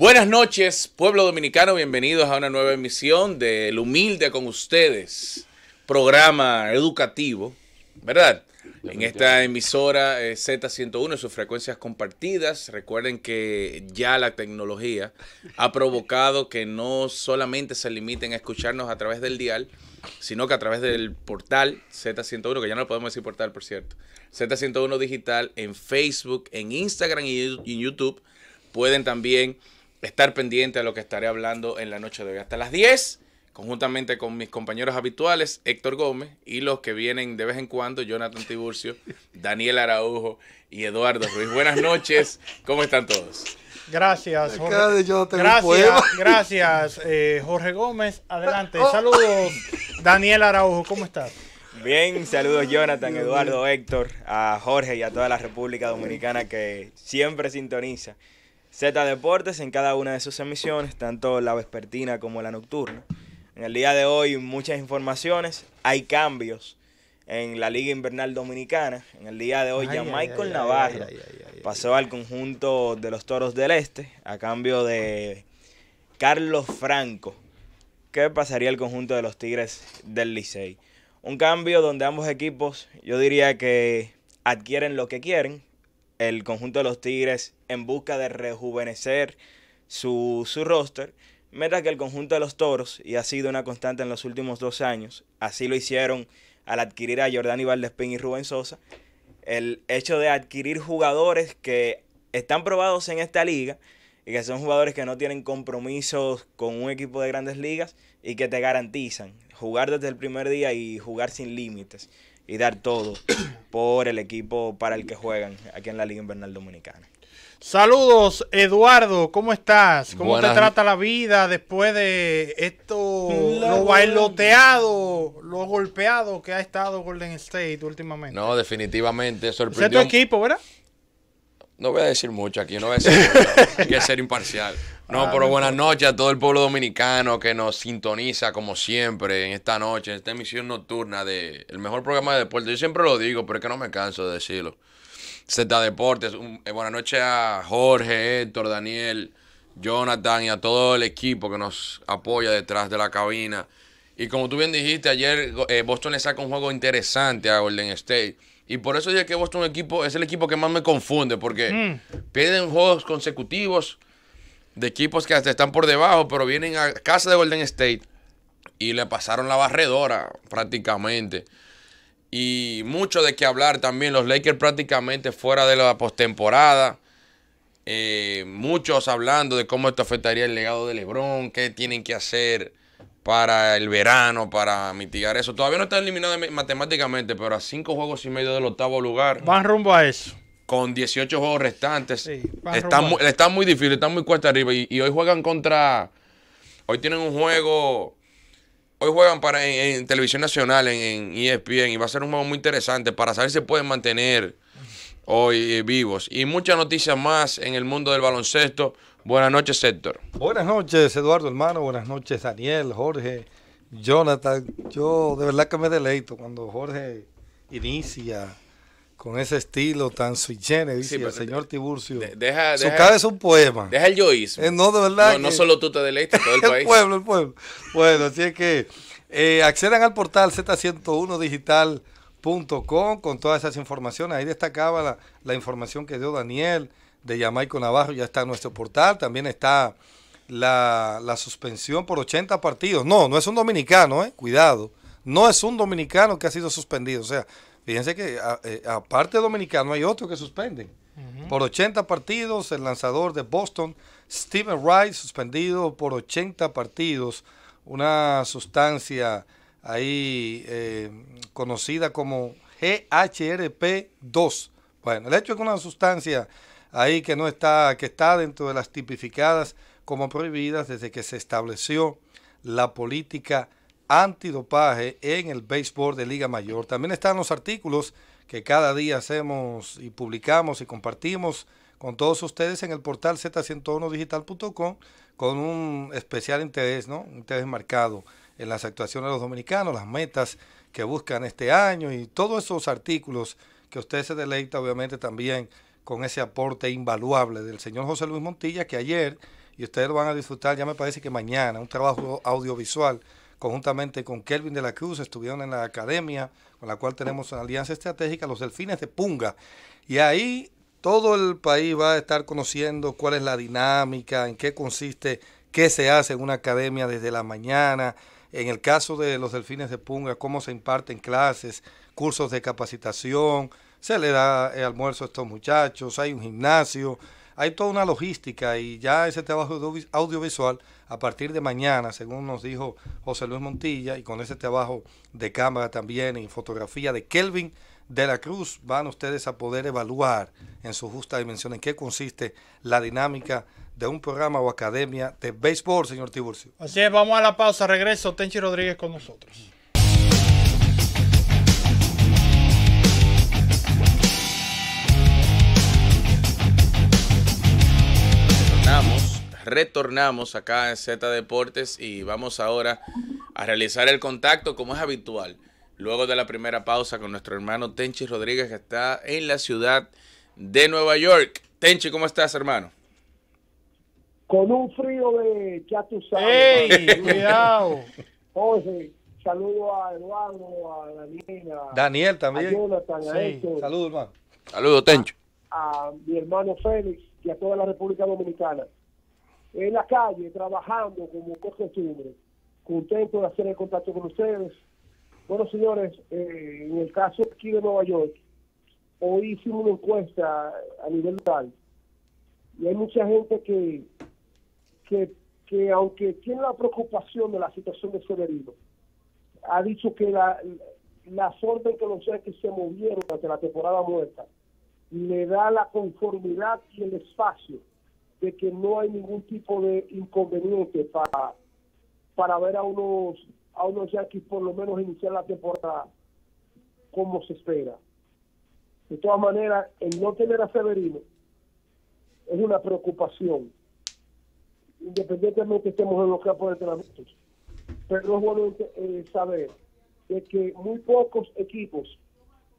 Buenas noches, pueblo dominicano, bienvenidos a una nueva emisión del Humilde con ustedes, programa educativo, ¿verdad? En esta emisora eh, Z101, sus frecuencias compartidas, recuerden que ya la tecnología ha provocado que no solamente se limiten a escucharnos a través del dial, sino que a través del portal Z101, que ya no lo podemos decir portal, por cierto, Z101 Digital, en Facebook, en Instagram y en YouTube, pueden también estar pendiente a lo que estaré hablando en la noche de hoy. Hasta las 10, conjuntamente con mis compañeros habituales, Héctor Gómez, y los que vienen de vez en cuando, Jonathan Tiburcio, Daniel Araujo y Eduardo Ruiz. Buenas noches, ¿cómo están todos? Gracias, Jorge. Gracias, gracias, eh, Jorge Gómez. Adelante. Oh. Saludos, Daniel Araujo. ¿Cómo estás? Bien, saludos Jonathan, Eduardo, Héctor, a Jorge y a toda la República Dominicana que siempre sintoniza Z Deportes en cada una de sus emisiones, tanto la vespertina como la nocturna. En el día de hoy muchas informaciones, hay cambios en la Liga Invernal Dominicana. En el día de hoy ya Michael Navarra Navarro pasó al conjunto de los Toros del Este a cambio de Carlos Franco, qué pasaría al conjunto de los Tigres del Licey. Un cambio donde ambos equipos, yo diría que adquieren lo que quieren. El conjunto de los Tigres en busca de rejuvenecer su, roster. mientras que el conjunto de los toros, y ha sido una constante en los últimos dos años, así lo hicieron al adquirir a Jordani Valdespín y Rubén Sosa, el hecho de adquirir jugadores que están probados en esta liga y que son jugadores que no tienen compromisos con un equipo de grandes ligas y que te garantizan jugar desde el primer día y jugar sin límites y dar todo por el equipo para el que juegan aquí en la Liga Invernal Dominicana. Saludos, Eduardo, ¿cómo estás? ¿Cómo te trata la vida después de esto, lo bailoteado, lo golpeado que ha estado Golden State últimamente? No, definitivamente sorprendió. ¿Es tu equipo, verdad? No voy a decir mucho aquí, no voy a decir mucho, que ser imparcial. No, ah, pero buenas noches a todo el pueblo dominicano que nos sintoniza como siempre en esta noche, en esta emisión nocturna de el mejor programa de deporte. Yo siempre lo digo, pero es que no me canso de decirlo. Z Deportes. Eh, buenas noches a Jorge, Héctor, Daniel, Jonathan y a todo el equipo que nos apoya detrás de la cabina. Y como tú bien dijiste, ayer eh, Boston le saca un juego interesante a Golden State. Y por eso dije que Boston equipo, es el equipo que más me confunde, porque piden mm. pierden juegos consecutivos de equipos que hasta están por debajo, pero vienen a casa de Golden State y le pasaron la barredora prácticamente y mucho de qué hablar también. Los Lakers prácticamente fuera de la postemporada. Eh, muchos hablando de cómo esto afectaría el legado de LeBron, qué tienen que hacer para el verano, para mitigar eso. Todavía no están eliminados matemáticamente, pero a cinco juegos y medio del octavo lugar. Van rumbo a eso. Con 18 juegos restantes. Están está, muy, está muy difícil, está muy cuesta arriba. y hoy juegan contra. Hoy tienen un juego Hoy juegan para en, televisión nacional, en, ESPN, e y va a ser un juego muy interesante para saber si pueden mantener hoy eh, vivos. Y muchas noticias más en el mundo del baloncesto. Buenas noches, Héctor. Buenas noches, Eduardo, hermano. Buenas noches, Daniel, Jorge, Jonathan. Yo de verdad que me deleito cuando Jorge inicia con ese estilo tan sui generis, el señor Tiburcio. su es un poema. Deja el yoísmo. Eh, no, de verdad. No, solo tú te deleites todo el, país. El pueblo, el pueblo. Bueno, así es que eh, accedan al portal z101digital.com con todas esas informaciones. Ahí destacaba la, información que dio Daniel de Yamaico Navarro, ya está en nuestro portal. También está la, la suspensión por 80 partidos. No, no es un dominicano, eh, cuidado. No es un dominicano que ha sido suspendido. O sea, Fíjense que eh, aparte de dominicano hay otro que suspenden. Por 80 partidos, el lanzador de Boston, Stephen Wright, suspendido por 80 partidos. Una sustancia ahí eh, conocida como GHRP2. Bueno, el hecho es que una sustancia ahí que no está, que está dentro de las tipificadas como prohibidas desde que se estableció la política antidopaje en el béisbol de Liga Mayor. También están los artículos que cada día hacemos y publicamos y compartimos con todos ustedes en el portal z101digital.com con un especial interés, ¿no? Un interés marcado en las actuaciones de los dominicanos, las metas que buscan este año y todos esos artículos que usted se deleita obviamente también con ese aporte invaluable del señor José Luis Montilla que ayer, y ustedes lo van a disfrutar, ya me parece que mañana, un trabajo audiovisual conjuntamente con Kelvin de la Cruz, estuvieron en la academia con la cual tenemos una alianza estratégica, los delfines de Punga. Y ahí todo el país va a estar conociendo cuál es la dinámica, en qué consiste, qué se hace en una academia desde la mañana. En el caso de los delfines de Punga, cómo se imparten clases, cursos de capacitación, se le da el eh, almuerzo a estos muchachos, hay un gimnasio, hay toda una logística y ya ese trabajo audiovisual a partir de mañana, según nos dijo José Luis Montilla, y con ese trabajo de cámara también y fotografía de Kelvin de la Cruz, van ustedes a poder evaluar en su justa dimensión en qué consiste la dinámica de un programa o academia de béisbol, señor Tiburcio. Así es, vamos a la pausa, regreso, Tenchi Rodríguez con nosotros. Retornamos acá en Z Deportes y vamos ahora a realizar el contacto como es habitual. Luego de la primera pausa con nuestro hermano Tenchi Rodríguez que está en la ciudad de Nueva York. Tenchi, ¿cómo estás, hermano? Con un frío de Chatu Cuidado. Jorge, saludo a Eduardo, a Daniel también. A Jonathan, a Héctor, Saludos, hermano. Saludos, Tencho. a mi hermano Félix y a toda la República Dominicana en la calle, trabajando como por costumbre. Contento de hacer el contacto con ustedes. Bueno, señores, eh, en el caso aquí de Nueva York, hoy hicimos una encuesta a nivel local y hay mucha gente que, que, aunque tiene la preocupación de la situación de su herido ha dicho que la, suerte que los que se movieron durante la temporada muerta le da la conformidad y el espacio de que no hay ningún tipo de inconveniente para, para ver a unos, a unos Yankees por lo menos iniciar la temporada como se espera. De todas maneras, el no tener a Severino es una preocupación, independientemente que estemos en los campos de entrenamiento. Pero es bueno eh, saber de que muy pocos equipos,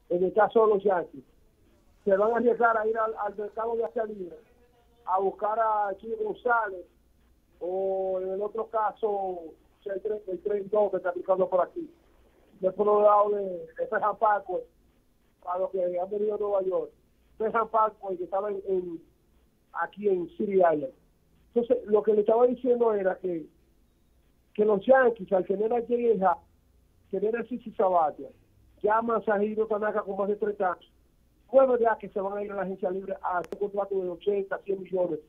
en el caso de los Yankees, se van a arriesgar a ir al, mercado de hacia a buscar a Chile González o en el otro caso el tren, el 2 que está buscando por aquí. después por un lado de, Fejan Paco a los que han venido a Nueva York. Fejan el que estaba en, aquí en City Island. Entonces, lo que le estaba diciendo era que, que los Yankees, al tener a Jay tener a Sisi Sabatia, ya a Masahiro Tanaka con más de tres años, recuerdo ya que se van a ir a la agencia libre a un contrato de 80, 100 millones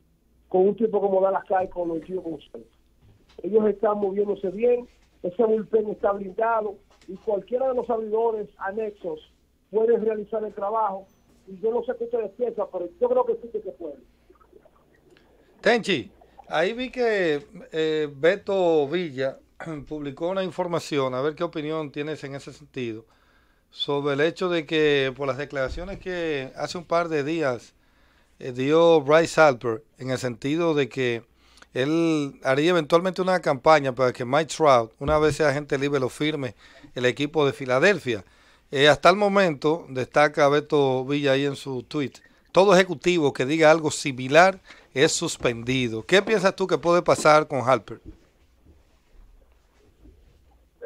con un tipo como Dallas Kai, con los tíos como ustedes. Ellos están moviéndose bien, ese bullpen está blindado y cualquiera de los abridores anexos puede realizar el trabajo. Y yo no sé qué te piensan, pero yo creo que sí que se puede. Tenchi, ahí vi que eh, Beto Villa publicó una información, a ver qué opinión tienes en ese sentido sobre el hecho de que por las declaraciones que hace un par de días eh, dio Bryce Alper, en el sentido de que él haría eventualmente una campaña para que Mike Trout, una vez sea agente libre, lo firme el equipo de Filadelfia. Eh, hasta el momento, destaca Beto Villa ahí en su tweet, todo ejecutivo que diga algo similar es suspendido. ¿Qué piensas tú que puede pasar con Harper?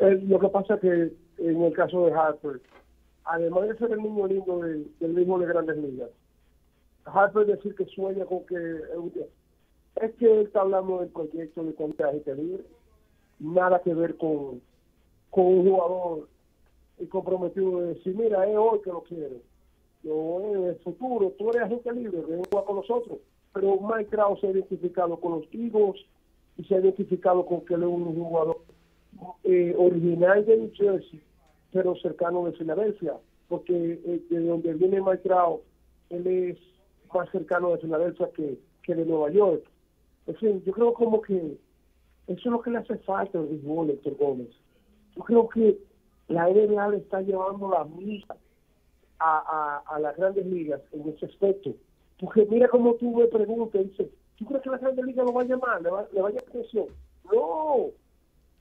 Eh, lo que pasa es que en el caso de Harper, además de ser el niño lindo del, mismo de Grandes Ligas, Harper decir que sueña con que... Es que él está hablando del proyecto de contraje libre, nada que ver con, con un jugador y comprometido de decir, mira, es hoy que lo quiero. Yo, es el futuro, tú eres agente libre, ven con nosotros. Pero Mike Krause se ha identificado con los hijos y se ha identificado con que él es un jugador eh, original de New Jersey pero cercano de Filadelfia, porque eh, de donde viene Mike él es más cercano de Filadelfia que, de Nueva York. En fin, yo creo como que eso es lo que le hace falta al béisbol, Héctor Gómez. Yo creo que la NBA le está llevando la misa a, las grandes ligas en ese aspecto. Porque mira como tuve me preguntas, dice, ¿tú crees que las grandes ligas lo van a llamar? ¿Le va, a llamar No,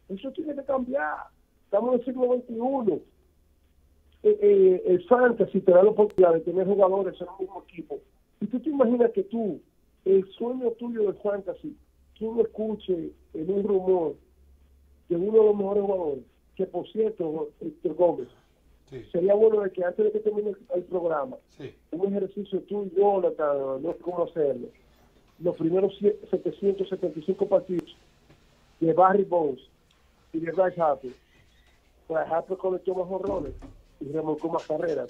eso tiene que cambiar. Estamos en el siglo XXI. Eh, eh, el fantasy te da la oportunidad de tener jugadores en el mismo equipo. Y tú te imaginas que tú, el sueño tuyo del fantasy, tú escuche en un rumor de uno de los mejores jugadores, que por cierto, Héctor Gómez, sería bueno de que antes de que termine el, programa, un ejercicio tuyo, y Jonathan, no sé cómo hacerlo, los primeros 775 partidos de Barry Bones y de Bryce Happy pues Harper pues, conectó más horrores y remolcó más carreras.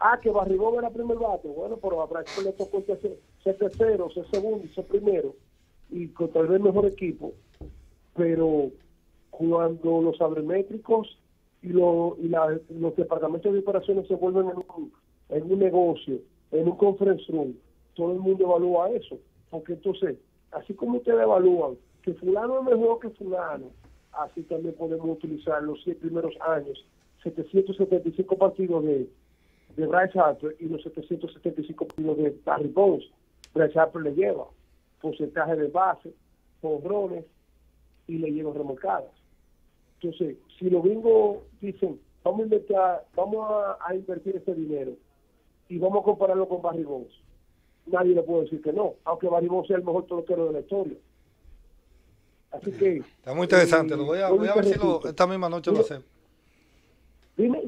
Ah, que Barrigón era primer bate. Bueno, pero habrá que le tocó este ser tercero, ser segundo, ser primero y contra el mejor equipo. Pero cuando los abremétricos y, los departamentos de operaciones se vuelven en un, en un negocio, en un conference room, todo el mundo evalúa eso. Porque entonces, así como ustedes evalúan que fulano es mejor que fulano, así también podemos utilizar los 100 primeros años, 775 partidos de, de Bryce Harper y los 775 partidos de Barry Bones. Bryce Harper le lleva porcentaje de base, drones, y le lleva remolcadas. Entonces, si los gringos dicen, vamos a, vamos a, invertir este dinero y vamos a compararlo con Barry Bones, nadie le puede decir que no, aunque Barry Bones sea el mejor torquero de la historia. Así que... Está muy interesante, eh, lo voy a, voy a ver si esta misma noche lo hacemos. Dime.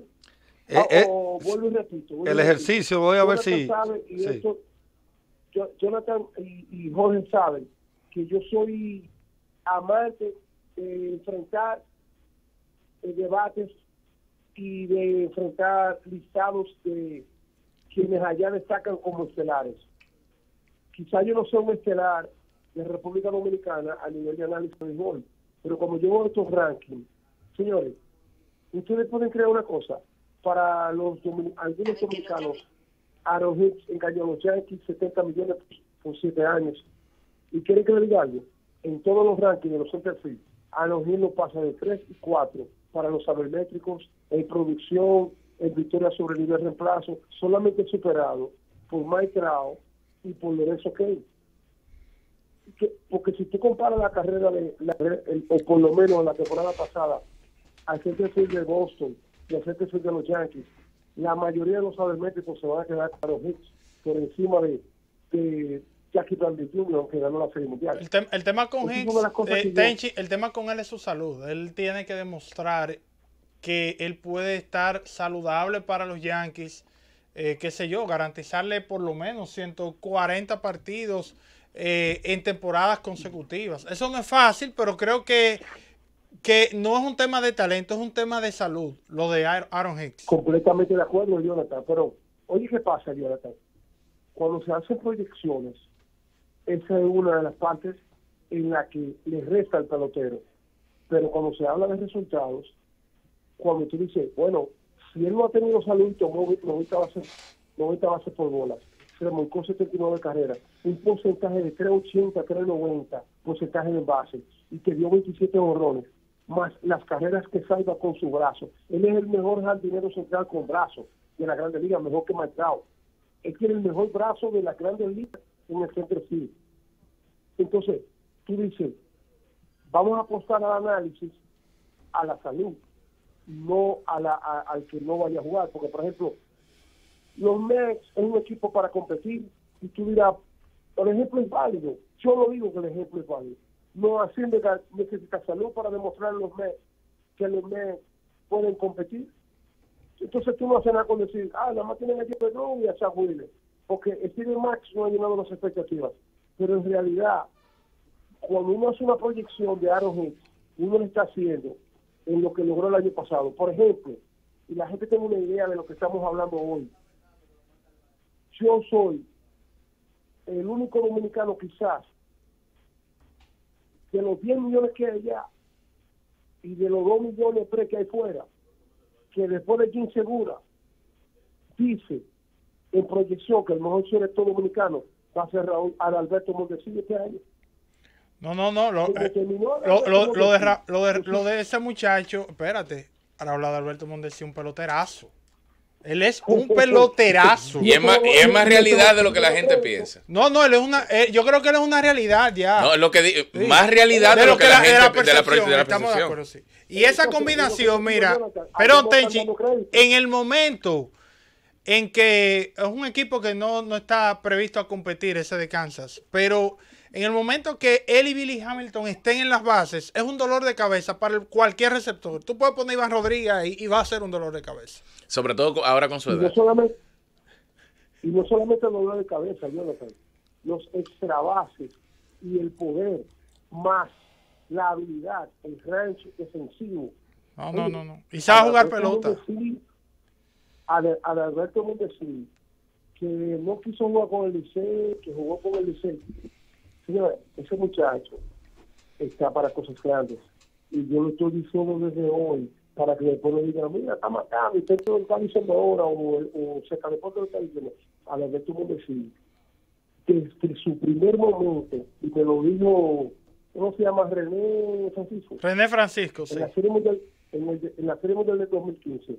Eh, ah, eh vuelve el ejercicio, voy a ver si... Jonathan y, Jorge saben que yo soy amante de enfrentar debates y de enfrentar listados de quienes allá destacan como estelares. Quizá yo no soy un estelar de República Dominicana a nivel de análisis de gol. Pero como yo veo estos rankings, señores, ustedes pueden crear una cosa. Para los algunos dominicanos, Aaron engañó a los Yankees 70 millones por 7 años. ¿Y quieren que le diga algo? En todos los rankings de los center a no pasa de 3 y 4 para los sabermétricos, en producción, en victoria sobre el nivel de reemplazo, solamente superado por Mike Trout y por Lorenzo Kane porque si tú comparas la carrera de, o por lo menos la temporada pasada, al que de Boston y al Centro de los Yankees, la mayoría de los sabermétricos se van a quedar para los Hicks por encima de, Jackie Brandy Jr., que ganó la Serie Mundial. El, tema con eh, el tema con él es su salud. Él tiene que demostrar que él puede estar saludable para los Yankees, eh, qué sé yo, garantizarle por lo menos 140 partidos eh, en temporadas consecutivas. Eso no es fácil, pero creo que, que no es un tema de talento, es un tema de salud, lo de Aaron Hicks. Completamente de acuerdo, Jonathan, pero oye, ¿qué pasa, Jonathan? Cuando se hacen proyecciones, esa es una de las partes en la que le resta al pelotero. Pero cuando se habla de resultados, cuando tú dices, bueno, si él no ha tenido salud, yo no voy a hacer por bolas, se remolcó 79 carreras, un porcentaje de 380, 390, porcentaje de base, y que dio 27 borrones, más las carreras que salva con su brazo. Él es el mejor jardinero central con brazo de la Grande Liga, mejor que marcado. Él tiene el mejor brazo de la Grande Liga en el centro civil. Entonces, tú dices, vamos a apostar al análisis a la salud, no a la, al que no vaya a jugar, porque por ejemplo, los Mets es un equipo para competir. Y tú dirás, el ejemplo es válido. Yo lo digo que el ejemplo es válido. No hacen que necesita salud para demostrar a los Mets que los Mets pueden competir. Entonces tú no haces nada con decir, ah, nada más tienen equipo de y a Zach Porque Steven Max no ha llenado las expectativas. Pero en realidad, cuando uno hace una proyección de Aaron y uno lo está haciendo en lo que logró el año pasado. Por ejemplo, y la gente tiene una idea de lo que estamos hablando hoy, yo soy el único dominicano quizás de los 10 millones que hay allá y de los 2 millones 3 que hay fuera, que después de Jim Segura dice en proyección que el mejor director dominicano va a ser Raúl Alberto Montesillo este año. No, no, no. Lo, lo, de, ese muchacho, espérate, de Alberto Mondesillo un peloterazo. Él es un peloterazo. Y es, más, es más, realidad de lo que la gente piensa. No, no, él es una. Eh, yo creo que él es una realidad ya. lo que más realidad de, lo que la, gente de acuerdo, sí. Y esa combinación, mira, pero Tenchi, en el momento en que es un equipo que no, no está previsto a competir, ese de Kansas, pero en el momento que él y Billy Hamilton estén en las bases, es un dolor de cabeza para cualquier receptor. Tú puedes poner Iván Rodríguez ahí y va a ser un dolor de cabeza. Sobre todo ahora con su edad. Y no solamente, no el dolor de cabeza, Jonathan, los extrabases y el poder, más la habilidad, el ranch defensivo. No, no, no, no. Y sabe jugar pelota. A Alberto Montesín, que no quiso jugar con el Liceo, que jugó con el Liceo. Señora, ese muchacho está para cosas grandes. Y yo lo estoy diciendo desde hoy para que el pueblo diga, mira, está matando, usted lo está diciendo ahora, o, o se está lo está diciendo. A la vez tú me decís que, que su primer momento, y te lo dijo, ¿cómo se llama? René Francisco. René Francisco, en sí. La en, la Serie Mundial de 2015, eh,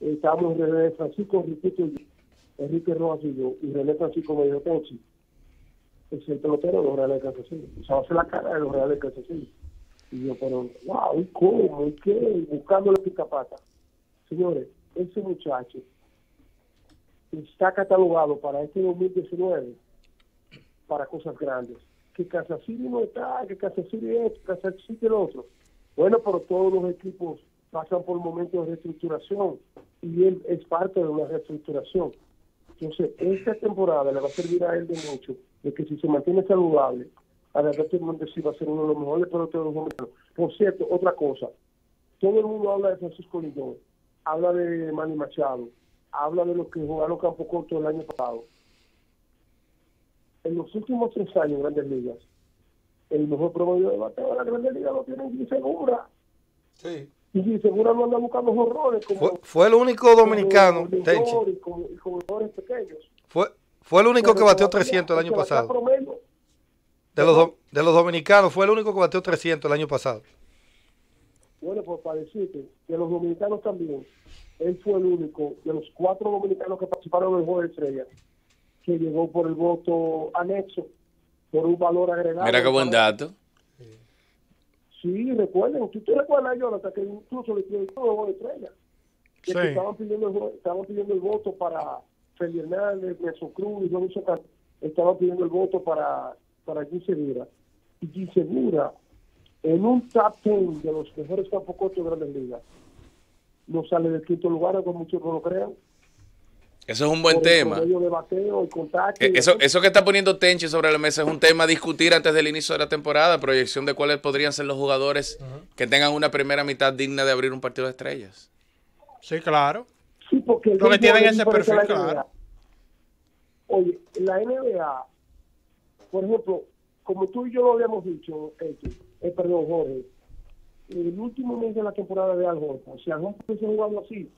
estábamos René Francisco, Enrique Rojas y yo, y René Francisco me dijo, el centro de los Reales Casas o sea, va a ser la cara de los Reales Casas y yo, pero, wow, ¿y cómo? ¿Y qué? Buscando la picapata. Señores, ese muchacho está catalogado para este 2019 para cosas grandes. Que Casasini no está, que Casasini es, que es el otro. Bueno, pero todos los equipos pasan por momentos de reestructuración y él es parte de una reestructuración. Entonces, esta temporada le va a servir a él de mucho, de que si se mantiene saludable, a Hernández sí va a ser uno de los mejores peloteros dominicanos. Por cierto, otra cosa, todo el mundo habla de Francisco Lidón. habla de Manny Machado, habla de los que jugaron campo corto el año pasado. En los últimos tres años en Grandes Ligas, el mejor promedio de bateo de la Grandes Ligas lo tiene insegura Sí. Y insegura no anda buscando horrores. Como, fue, el único dominicano, como, y pequeños. Fue, fue el único que bateó 300 el año pasado de los, de los dominicanos, fue el único que bateó 300 el año pasado. Bueno, pues para decirte que los dominicanos también, él fue el único de los cuatro dominicanos que participaron en el Juego de Estrellas que llegó por el voto anexo, por un valor agregado. Mira qué buen dato. Sí, recuerden, tú te recuerdas, Jonathan, que incluso le pidió el Juego de Estrellas. Que estaban, pidiendo el, estaban pidiendo el voto para Feli Hernández, Peso Cruz y Johnny Estaban pidiendo el voto para para se Segura. Y se Segura, en un top de los mejores tampoco de grandes ligas, no sale del quinto lugar, como muchos lo crean. Eso es un buen tema. E, eso, eso que está poniendo Tenchi sobre la mesa es un tema a discutir antes del inicio de la temporada, proyección de cuáles podrían ser los jugadores que tengan una primera mitad digna de abrir un partido de estrellas. Sí, claro. Sí, porque, que tienen ese perfil, Oye, la NBA por ejemplo, como tú y yo lo habíamos dicho, eh, eh, perdón, Jorge, el último mes de la temporada de Aljonta, si Aljonta hubiese jugado así,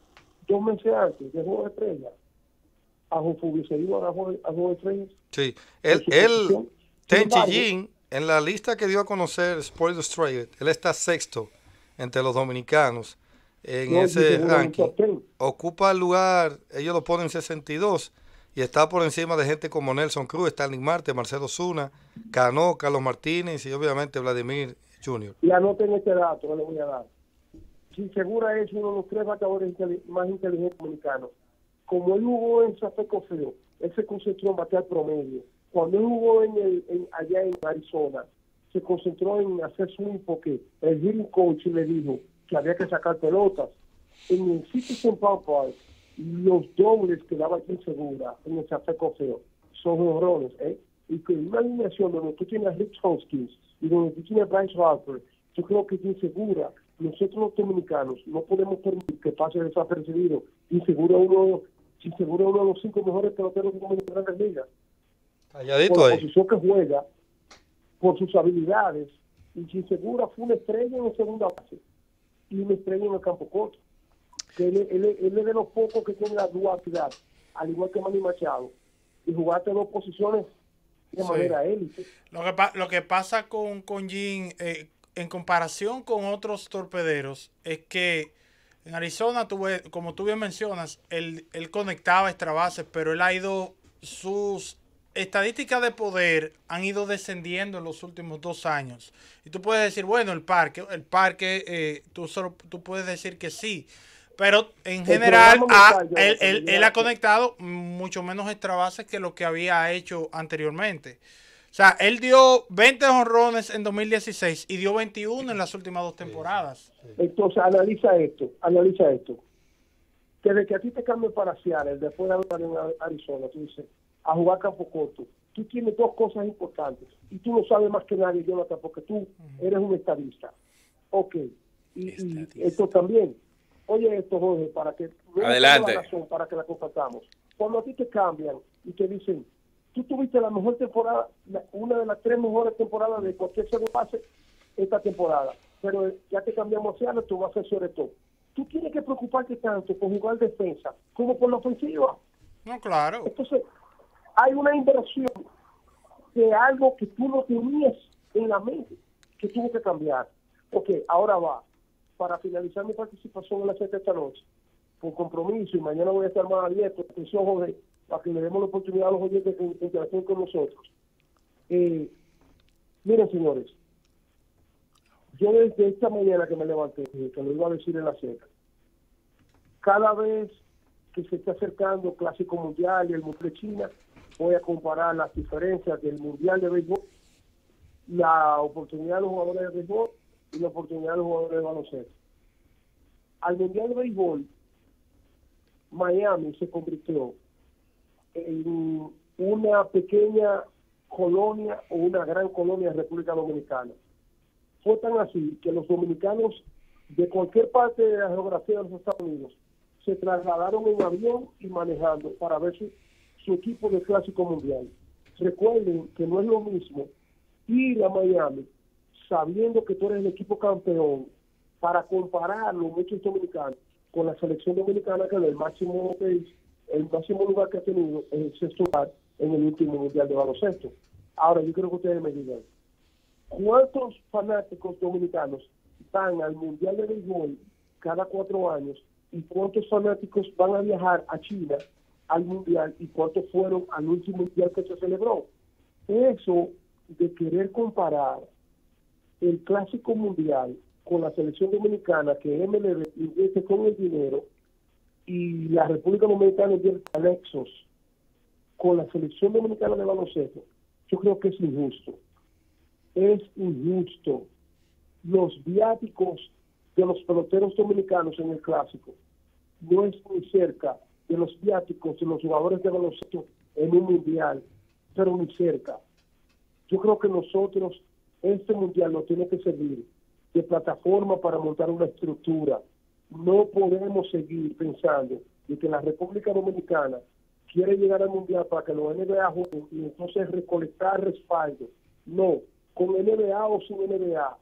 dos meses antes de Juego de Estrella, hubiese a Juego de Sí, él, él Ten en la lista que dio a conocer Sports Illustrated, él está sexto entre los dominicanos en ese ranking. Ocupa el lugar, ellos lo ponen 62 y está por encima de gente como Nelson Cruz, Stanley Marte, Marcelo Zuna, Cano, Carlos Martínez y obviamente Vladimir Jr. Y anoten este dato que le voy a dar. Si Segura es uno de los tres bateadores más inteligentes dominicanos. Como él jugó en Sapeco Feo, él se concentró en batear promedio. Cuando él jugó allá en Arizona, se concentró en hacer su porque el hitting coach le dijo que había que sacar pelotas. En el City St los dobles que daba aquí en en el café cofeo, son horrores, ¿eh? Y en una alineación donde tú tienes a Rich y donde tú tienes a Bryce Harper, yo creo que Insegura, nosotros los dominicanos no podemos permitir que pase desapercibido inseguro uno inseguro uno de los cinco mejores peloteros de tenemos en grandes ligas por su posición que juega por sus habilidades y sin segura fue una estrella en la segunda base y una estrella en el campo corto él, es de los pocos que tiene la dualidad, al igual que Manny Machado, y jugaste dos posiciones de manera élite. Lo que, pasa con, con Jim, eh, en comparación con otros torpederos, es que en Arizona, tuve, como tú bien mencionas, él, él conectaba extra pero él ha ido, sus estadísticas de poder han ido descendiendo en los últimos dos años. Y tú puedes decir, bueno, el parque, el parque, eh, tú, solo, tú puedes decir que sí, pero en general él, él, ha conectado mucho menos extra que lo que había hecho anteriormente. O sea, él dio 20 honrones en 2016 y dio 21 en las últimas dos temporadas. Entonces, analiza esto, analiza esto. Que de que a ti te cambien para Seattle, después de hablar en Arizona, tú dices, a jugar campo corto, tú tienes dos cosas importantes. Y tú lo sabes más que nadie, Jonathan, porque tú eres un estadista. Ok. y esto también Oye esto, Jorge, para que Adelante. La para que la compartamos. Cuando a ti te cambian y te dicen, tú tuviste la mejor temporada, una de las tres mejores temporadas de cualquier segundo pase esta temporada, pero eh, ya te cambiamos ya tú vas a ser sobre todo. Tú tienes que preocuparte tanto por jugar defensa como por la ofensiva. No, claro. Entonces, hay una inversión de algo que tú no tenías en la mente que tuvo que cambiar. Ok, ahora va para finalizar mi participación en la CETA esta noche, por compromiso, y mañana voy a estar más abierto, atención, Jorge, para que le demos la oportunidad a los oyentes de interacción con nosotros. Eh, miren, señores, yo desde esta mañana que me levanté, que lo iba a decir en la CETA, cada vez que se está acercando Clásico Mundial y el Mundial de China, voy a comparar las diferencias del Mundial de Béisbol, la oportunidad de los jugadores de béisbol y la oportunidad de los jugadores de baloncesto. Al Mundial de Béisbol, Miami se convirtió en una pequeña colonia o una gran colonia de República Dominicana. Fue tan así que los dominicanos de cualquier parte de la geografía de los Estados Unidos se trasladaron en avión y manejando para ver si su equipo de clásico mundial. Recuerden que no es lo mismo ir a Miami sabiendo que tú eres el equipo campeón, para comparar los muchos dominicanos con la selección dominicana que es el máximo país, el máximo lugar que ha tenido es el sexto lugar en el último mundial de baloncesto. Ahora yo creo que ustedes me digan, ¿cuántos fanáticos dominicanos van al mundial de béisbol cada cuatro años y cuántos fanáticos van a viajar a China al mundial y cuántos fueron al último mundial que se celebró? Eso de querer comparar el clásico mundial con la selección dominicana que MLB invierte con el dinero y la República Dominicana tiene anexos con la selección dominicana de baloncesto, yo creo que es injusto. Es injusto. Los viáticos de los peloteros dominicanos en el clásico no es muy cerca de los viáticos de los jugadores de baloncesto en un mundial, pero muy cerca. Yo creo que nosotros este mundial no tiene que servir de plataforma para montar una estructura. No podemos seguir pensando que la República Dominicana quiere llegar al mundial para que los NBA jueguen y entonces recolectar respaldo. No, con NBA o sin NBA,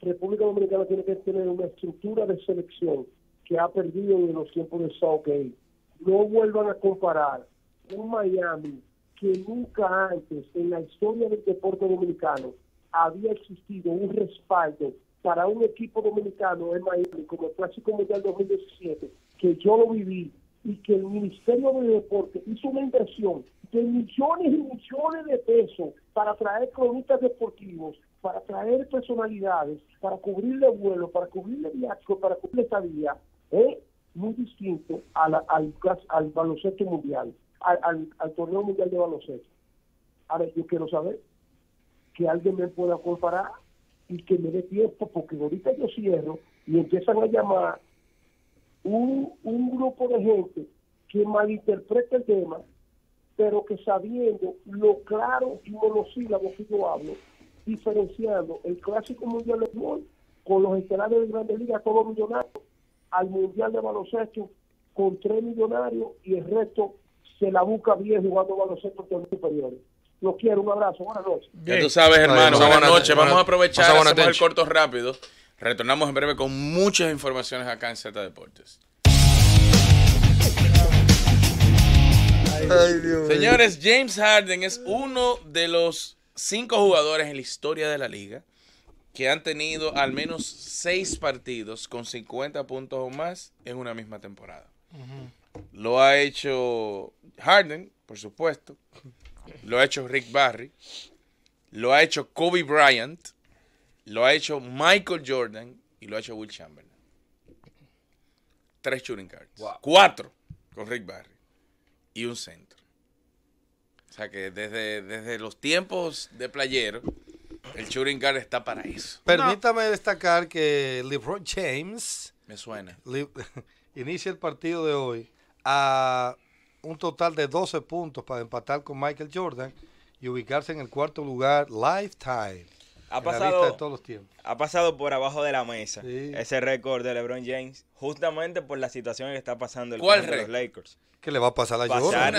República Dominicana tiene que tener una estructura de selección que ha perdido en los tiempos de Southgate. No vuelvan a comparar un Miami que nunca antes en la historia del deporte dominicano había existido un respaldo para un equipo dominicano en Miami, como el Clásico Mundial 2017, que yo lo viví, y que el Ministerio de Deporte hizo una inversión de millones y millones de pesos para traer cronistas deportivos, para traer personalidades, para cubrirle vuelo, para cubrirle viaje, para cubrir cubrirle estadía, es muy distinto al, baloncesto mundial, al, torneo mundial de baloncesto. Ahora, yo quiero saber que alguien me pueda comparar y que me dé tiempo, porque ahorita yo cierro y empiezan a llamar un, grupo de gente que malinterpreta el tema, pero que sabiendo lo claro y monosílabo que yo hablo, diferenciando el clásico mundial de fútbol con los estelares de Grandes Ligas, todos millonarios, al mundial de baloncesto con tres millonarios y el resto se la busca bien jugando baloncesto con superiores. Los quiero, un abrazo, buenas noches. Ya tú sabes, hermano, buenas, noches. Vamos a aprovechar, vamos a el corto rápido. Retornamos en breve con muchas informaciones acá en Z Deportes. Señores, James Harden es uno de los cinco jugadores en la historia de la liga que han tenido al menos seis partidos con 50 puntos o más en una misma temporada. Lo ha hecho Harden, por supuesto lo ha hecho Rick Barry, lo ha hecho Kobe Bryant, lo ha hecho Michael Jordan y lo ha hecho Will Chamberlain. Tres shooting cards. Cuatro con Rick Barry y un centro. O sea que desde, desde los tiempos de playero, el shooting guard está para eso. Permítame destacar que LeBron James. Me suena. inicia el partido de hoy a un total de 12 puntos para empatar con Michael Jordan y ubicarse en el cuarto lugar lifetime. Ha pasado, de todos los tiempos. ha pasado por abajo de la mesa ese récord de LeBron James, justamente por la situación que está pasando el ¿Cuál de los Lakers. ¿Qué le va a pasar a Jordan?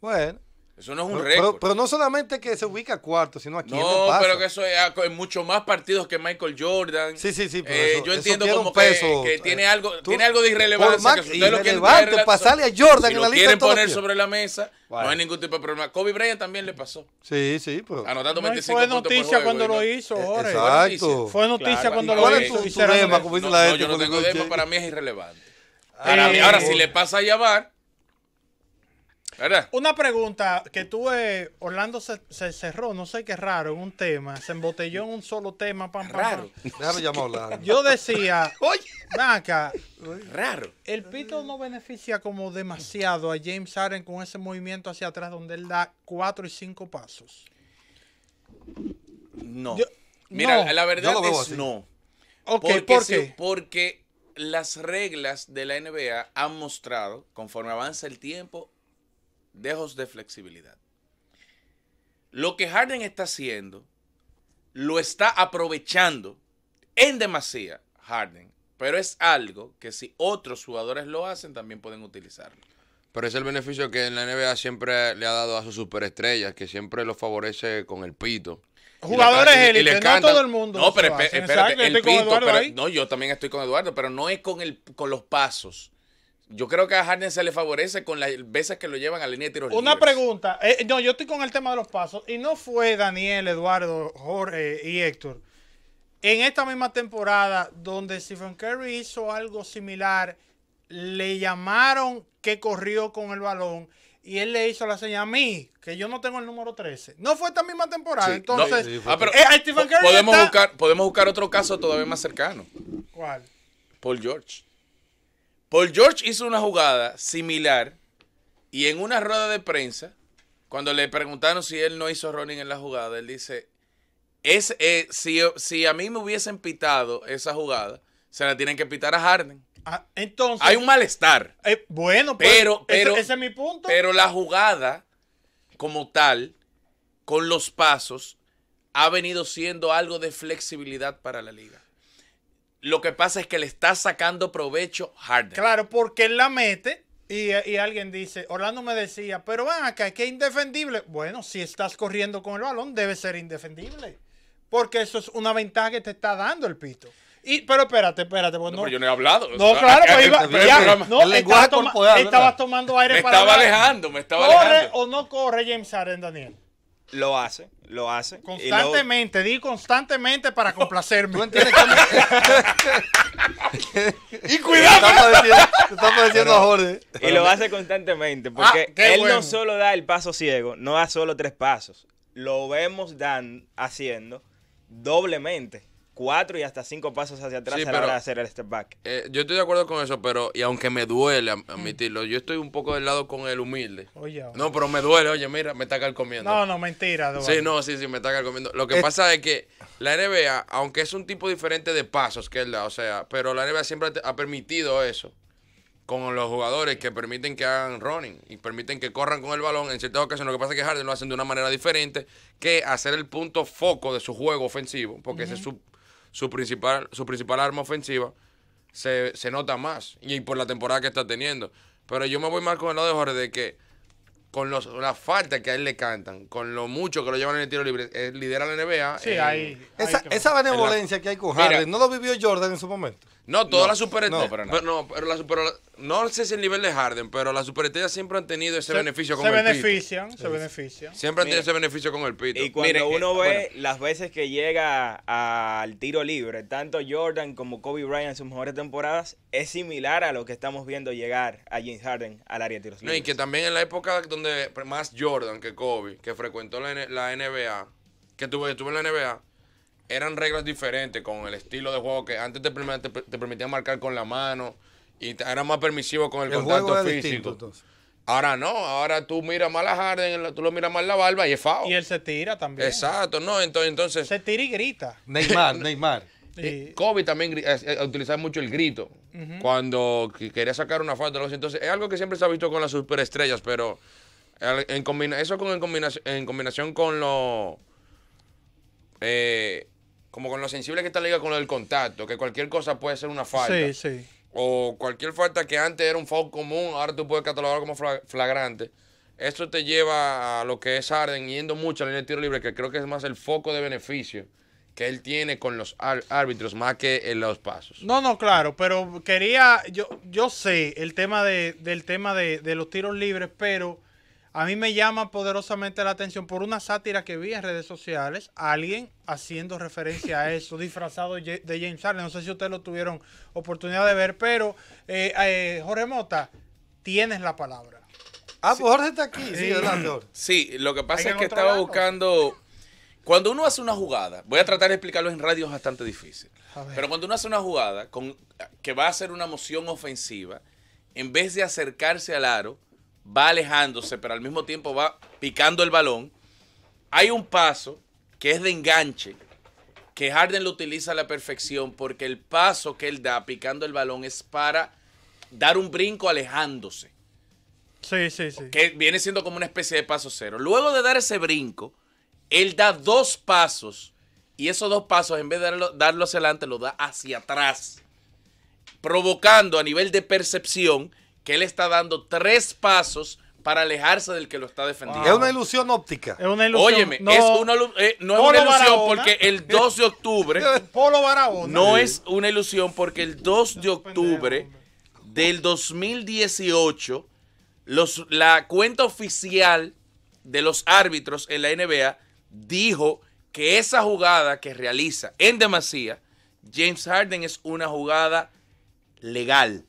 Bueno, eso no es un récord. Pero, pero, no solamente que se ubica cuarto, sino aquí. No, pero que eso es ah, en muchos más partidos que Michael Jordan. Sí, sí, sí. Eh, yo entiendo como que, que, tiene, eh, algo, tiene algo de irrelevancia. que irrelevante, lo pasarle a Jordan si en la lista. quieren poner sobre la mesa, no hay ningún tipo de problema. Kobe Bryant también le pasó. Sí, sí. Pero... Anotando fue noticia cuando lo hizo, eh, Exacto. Fue noticia cuando lo hizo. yo no tengo Para mí es irrelevante. Ahora, si le pasa a Yavar una pregunta que tuve, Orlando se, cerró, no sé qué raro, en un tema, se embotelló en un solo tema, pam, Raro. Déjame Yo decía, oye, raro. El pito no beneficia como demasiado a James Harden con ese movimiento hacia atrás donde él da cuatro y cinco pasos. No. Mira, la verdad es no. Ok, ¿por qué? porque las reglas de la NBA han mostrado, conforme avanza el tiempo, dejos de flexibilidad. Lo que Harden está haciendo, lo está aprovechando en demasía Harden, pero es algo que si otros jugadores lo hacen, también pueden utilizarlo. Pero es el beneficio que en la NBA siempre le ha dado a sus superestrellas, que siempre los favorece con el pito. Jugadores élite, no todo el mundo. No, pero espérate, no, yo también estoy con Eduardo, pero no es con, el, con los pasos yo creo que a Harden se le favorece con las veces que lo llevan a la línea de tiros Una pregunta. Eh, no, yo estoy con el tema de los pasos. Y no fue Daniel, Eduardo, Jorge eh, y Héctor. En esta misma temporada, donde Stephen Curry hizo algo similar, le llamaron que corrió con el balón y él le hizo la señal a mí, que yo no tengo el número 13. No fue esta misma temporada. entonces, podemos, buscar, podemos buscar otro caso todavía más cercano. ¿Cuál? Paul George. Paul George hizo una jugada similar y en una rueda de prensa, cuando le preguntaron si él no hizo running en la jugada, él dice, es, eh, si, si, a mí me hubiesen pitado esa jugada, se la tienen que pitar a Harden. Ah, entonces, Hay un malestar. Eh, bueno, pues, pero, ese es mi punto. Pero la jugada como tal, con los pasos, ha venido siendo algo de flexibilidad para la liga. Lo que pasa es que le está sacando provecho Harden. Claro, porque él la mete y, alguien dice, Orlando me decía, pero van acá, que es indefendible. Bueno, si estás corriendo con el balón, debe ser indefendible. Porque eso es una ventaja que te está dando el pito. Y, pero espérate, espérate. Pues no, Pero yo no he hablado. No, claro, pues iba. no, estaba, tomando aire para. Me estaba alejando, me estaba alejando. ¿Corre o no corre James Harden, Daniel? Lo hace, lo hace. Constantemente, di constantemente para complacerme. entiendes y cuidado. Te estamos diciendo, Jorge. Y lo hace constantemente, ah, porque él no solo da el paso ciego, no da solo tres pasos. Lo vemos dan, haciendo doblemente cuatro y hasta cinco pasos hacia atrás para hacer el step back. Eh, yo estoy de acuerdo con eso, pero, y aunque me duele admitirlo, yo estoy un poco del lado con el humilde. Oye, No, pero me duele, oye, mira, me está calcomiendo. No, no, mentira. Sí, no, sí, sí, me está calcomiendo. Lo que pasa es que la NBA, aunque es un tipo diferente de pasos que él da, o sea, pero la NBA siempre ha permitido eso con los jugadores que permiten que hagan running y permiten que corran con el balón. En ciertas ocasiones lo que pasa es que Harden lo hacen de una manera diferente que hacer el punto foco de su juego ofensivo, porque ese es su su principal, su principal arma ofensiva, se, nota más y por la temporada que está teniendo. Pero yo me voy más con el lado de Jorge de que con los, las faltas que a él le cantan, con lo mucho que lo llevan en el tiro libre, lidera la NBA. Sí, eh, ahí, esa, esa benevolencia que hay con Harden, ¿no lo vivió Jordan en su momento? No, todas las superestrellas. No, pero, no. Pero, no, super, no sé si el nivel de Harden, pero las superestrellas siempre han tenido ese beneficio con el pito. Se benefician, se benefician. Siempre han tenido ese beneficio con el pito. Y cuando uno eh, ve las veces que llega al tiro libre, tanto Jordan como Kobe Bryant en sus mejores temporadas, es similar a lo que estamos viendo llegar a James Harden al área de tiros libres. No, y que también en la época donde más Jordan que Kobe, que frecuentó la, NBA, que estuvo en la NBA, eran reglas diferentes con el estilo de juego que antes te, permitían permitía marcar con la mano y era más permisivo con el, contacto físico. ahora no, ahora tú miras más la jardín, tú lo miras más la barba y es fao. Y él se tira también. Exacto, no, entonces. entonces se tira y grita. Neymar, Neymar. Eh, Kobe también utilizaba mucho el grito cuando quería sacar una falta. Entonces, es algo que siempre se ha visto con las superestrellas, pero en combina eso con, en, combinación, en combinación con los eh, como con lo sensible que está la liga con lo del contacto, que cualquier cosa puede ser una falta. Sí, sí. O cualquier falta que antes era un foul común, ahora tú puedes catalogar como flagrante. Esto te lleva a lo que es Arden yendo mucho a la línea de tiro libre, que creo que es más el foco de beneficio que él tiene con los árbitros más que en los pasos. No, no, claro, pero quería, yo, yo sé el tema del tema de los tiros libres, pero a mí me llama poderosamente la atención por una sátira que vi en redes sociales, alguien haciendo referencia a eso, disfrazado de James Harden. No sé si ustedes lo tuvieron oportunidad de ver, pero eh, eh Jorge Mota, tienes la palabra. Ah, pues Jorge está aquí, sí, lo que pasa es que estaba buscando... Cuando uno hace una jugada, voy a tratar de explicarlo en radio, es bastante difícil, pero cuando uno hace una jugada con, que va a ser una moción ofensiva, en vez de acercarse al aro, va alejándose, pero al mismo tiempo va picando el balón. Hay un paso que es de enganche, que Harden lo utiliza a la perfección porque el paso que él da picando el balón es para dar un brinco alejándose. Sí, sí, sí. Que viene siendo como una especie de paso cero. Luego de dar ese brinco, él da dos pasos y esos dos pasos, en vez de darlo, darlo hacia adelante, lo da hacia atrás, provocando a nivel de percepción que él está dando tres pasos para alejarse del que lo está defendiendo. Es una ilusión óptica. Es una ilusión. Óyeme, no, es una, eh, ilusión porque el 2 de octubre. Polo No es una ilusión porque el 2 de octubre del 2018, los, la cuenta oficial de los árbitros en la NBA dijo que esa jugada que realiza en demasía James Harden es una jugada legal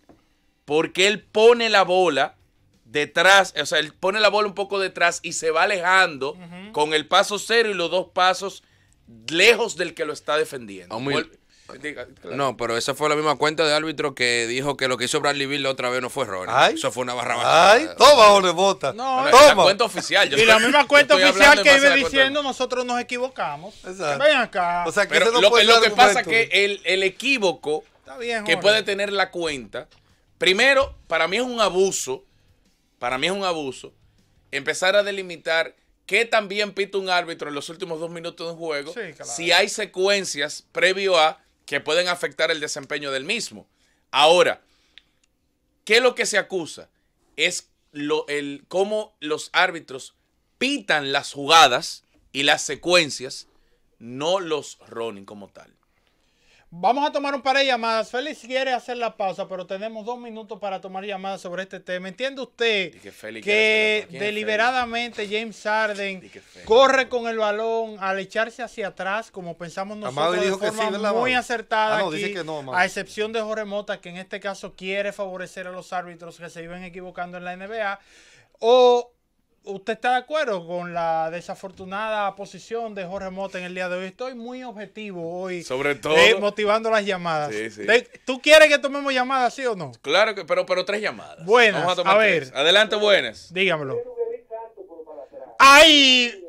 porque él pone la bola detrás, o sea, él pone la bola un poco detrás y se va alejando con el paso cero y los dos pasos lejos del que lo está defendiendo. Ah, no, pero esa fue la misma cuenta de árbitro que dijo que lo que hizo Bradley Bill la otra vez no fue error. Eso fue una barra baja. Ay, toma o rebota. No, La cuenta oficial. y la misma cuenta oficial que iba diciendo nosotros nos equivocamos. Ven acá. O sea, que lo, que, pasa es que el, equívoco que puede tener la cuenta Primero, para mí es un abuso, para mí es un abuso empezar a delimitar qué también pita un árbitro en los últimos dos minutos de un juego si hay secuencias previo a que pueden afectar el desempeño del mismo. Ahora, ¿qué es lo que se acusa? Es lo, el, cómo los árbitros pitan las jugadas y las secuencias, no los running como tal. Vamos a tomar un par de llamadas. Félix quiere hacer la pausa, pero tenemos dos minutos para tomar llamadas sobre este tema. ¿Entiende usted que, deliberadamente James Harden corre con el balón al echarse hacia atrás, como pensamos nosotros, de forma muy acertada ah, aquí, a excepción de Jorge Mota, que en este caso quiere favorecer a los árbitros que se iban equivocando en la NBA? ¿O ¿Usted está de acuerdo con la desafortunada posición de Jorge Mota en el día de hoy? Estoy muy objetivo hoy. Sobre eh, todo. motivando las llamadas. Sí, sí. ¿Tú quieres que tomemos llamadas, sí o no? Claro que, pero, pero tres llamadas. Buenas. Vamos a, tomar ver. Adelante, buenas. Dígamelo. ¡Ay!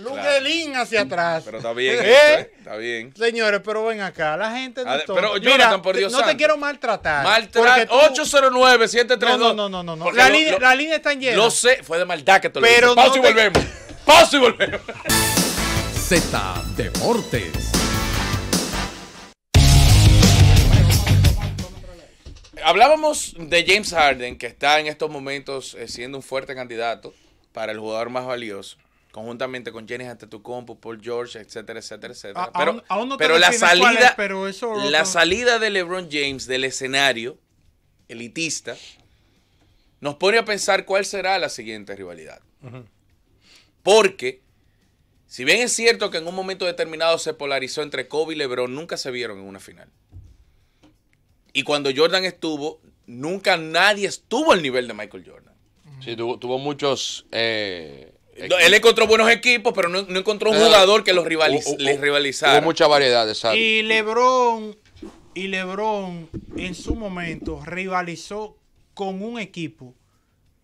Luguelín hacia atrás. Pero está bien, ¿Eh? está bien. Señores, pero ven acá, la gente no Pero Jonathan, por Dios No te quiero maltratar. Maltratar. 809 732 No, no, no, no. La, línea, la línea está llena. Lo sé, fue de maldad que te lo pero Pausa y volvemos. Pausa y volvemos. Z Deportes. Hablábamos de James Harden, que está en estos momentos eh, siendo un fuerte candidato para el jugador más valioso conjuntamente con Jenny compu, Paul George, etcétera, etcétera, etcétera. pero pero la salida, eso, la salida de LeBron James del escenario elitista nos pone a pensar cuál será la siguiente rivalidad. Porque si bien es cierto que en un momento determinado se polarizó entre Kobe y LeBron, nunca se vieron en una final. Y cuando Jordan estuvo, nunca nadie estuvo al nivel de Michael Jordan. Sí, tuvo, muchos eh, él encontró buenos equipos, pero no, encontró un ah, jugador que los rivalizara. Hubo mucha variedad, Y LeBron, y LeBron en su momento rivalizó con un equipo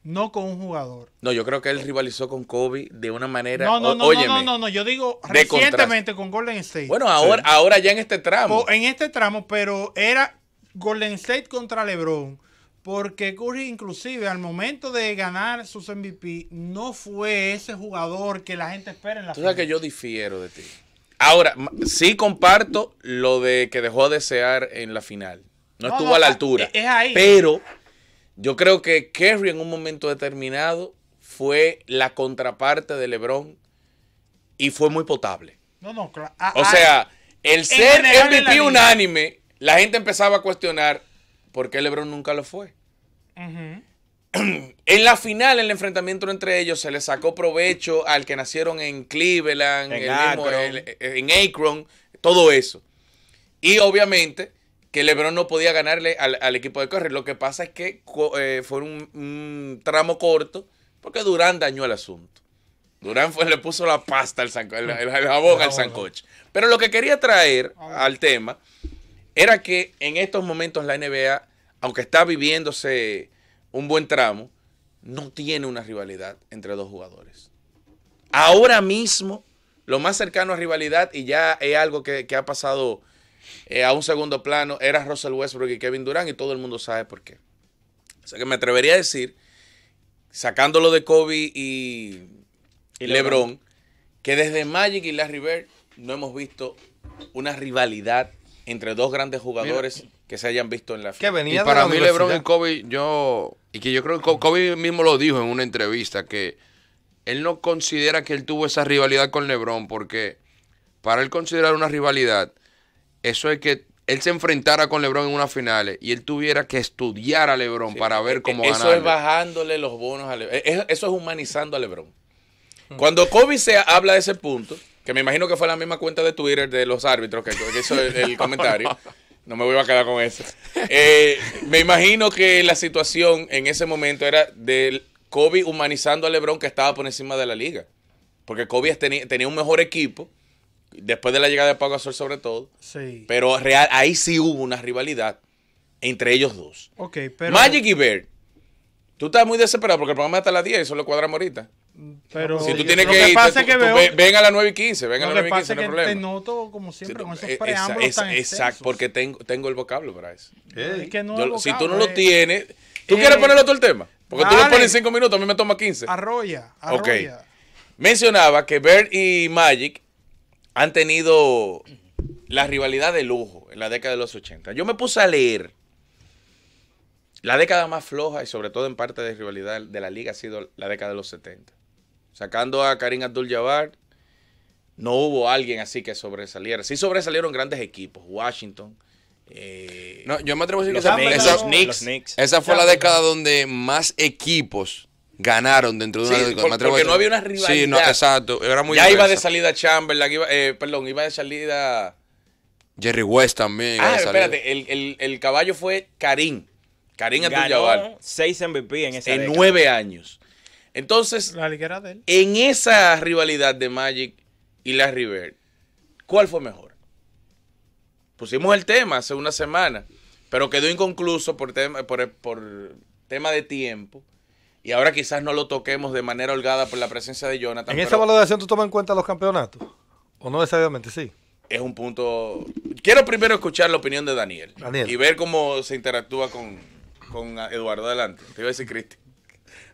no con un jugador. No, yo creo que él rivalizó con Kobe de una manera. No, no, no, no, no, yo digo recientemente con Golden State. Bueno, ahora, ahora ya en este tramo. en este tramo, pero era Golden State contra LeBron porque Curry inclusive al momento de ganar sus MVP no fue ese jugador que la gente espera en la Tú sabes que yo difiero de ti. Ahora, sí comparto lo de que dejó a desear en la final. No, estuvo a la altura. E-, Pero yo creo que Kerry en un momento determinado fue la contraparte de LeBron y fue muy potable. No, no, claro. O sea, el ser MVP unánime, la gente empezaba a cuestionar porque LeBron nunca lo fue. En la final, el enfrentamiento entre ellos se le sacó provecho al que nacieron en Cleveland, en, eh, Akron. todo eso. Y obviamente que LeBron no podía ganarle al, equipo de correr. Lo que pasa es que eh, fue un, tramo corto porque Durán dañó el asunto. Durán le puso la pasta, al Sancoche... al Pero lo que quería traer al tema era que en estos momentos la NBA, aunque está viviéndose un buen tramo, no tiene una rivalidad entre dos jugadores. Ahora mismo, lo más cercano a rivalidad, y ya es algo que, ha pasado eh, a un segundo plano, era Russell Westbrook y Kevin Durant, y todo el mundo sabe por qué. O sea que me atrevería a decir, sacándolo de Kobe y, y LeBron, que desde Magic y Larry Bird no hemos visto una rivalidad entre dos grandes jugadores que se hayan visto en la final. Que venía y para mí LeBron y Kobe, yo y que yo creo que Kobe mismo lo dijo en una entrevista que él no considera que él tuvo esa rivalidad con LeBron porque para él considerar una rivalidad eso es que él se enfrentara con LeBron en una finales y él tuviera que estudiar a LeBron para e-, ver cómo e-, Eso es bajándole los bonos a LeBron. E-, eso es humanizando a LeBron. Cuando Kobe se habla de ese punto, que me imagino que fue la misma cuenta de Twitter de los árbitros que, hizo el, comentario. No, me voy a quedar con eso. Eh, me imagino que la situación en ese momento era del Kobe humanizando a LeBron que estaba por encima de la liga. Porque Kobe tenía un mejor equipo después de la llegada de Pau Gasol sobre todo. Sí. Pero ahí sí hubo una rivalidad entre ellos dos. Magic y Bird. Tú estás muy desesperado porque el programa está a las 10 y lo cuadra Morita. Pero si tú tienes que, ven, a las 9 y 15, ven a las 9 y 15, no hay problema. Te noto como siempre con esos Exacto, porque tengo, tengo el vocablo para eso. si tú no lo eh. tienes, ¿tú quieres eh, ponerlo todo el tema? Porque tú lo pones en 5 minutos, a mí me toma 15. Arroya, arroya. Mencionaba que Bird y Magic han tenido la rivalidad de lujo en la década de los 80. Yo me puse a leer. La década más floja y sobre todo en parte de rivalidad de la liga ha sido la década de los 70. Sacando a Karim Abdul-Jabbar, no hubo alguien así que sobresaliera. Sí sobresalieron grandes equipos, Washington. Eh, no, yo me atrevo a decir que Knicks, esa, Knicks, esa fue la década donde más equipos ganaron dentro de una década. porque no había una rivalidad. Sí, no, exacto. Era muy ya iba de salida Chamberlain, iba, eh, perdón, iba de salida... Jerry West también. Ah, espérate, el, el, el, caballo fue Karim. Karim Abdul-Jabbar. Seis MVP en ese En nueve años. Entonces, en esa rivalidad de Magic y la River, ¿cuál fue mejor? Pusimos el tema hace una semana, pero quedó inconcluso por tema, por, tema de tiempo. Y ahora quizás no lo toquemos de manera holgada por la presencia de Jonathan. ¿En esa valoración tú tomas en cuenta los campeonatos? ¿O no necesariamente sí? Es un punto... Quiero primero escuchar la opinión de Daniel. Y ver cómo se interactúa con, con Eduardo. Adelante. Te iba a decir Cristi.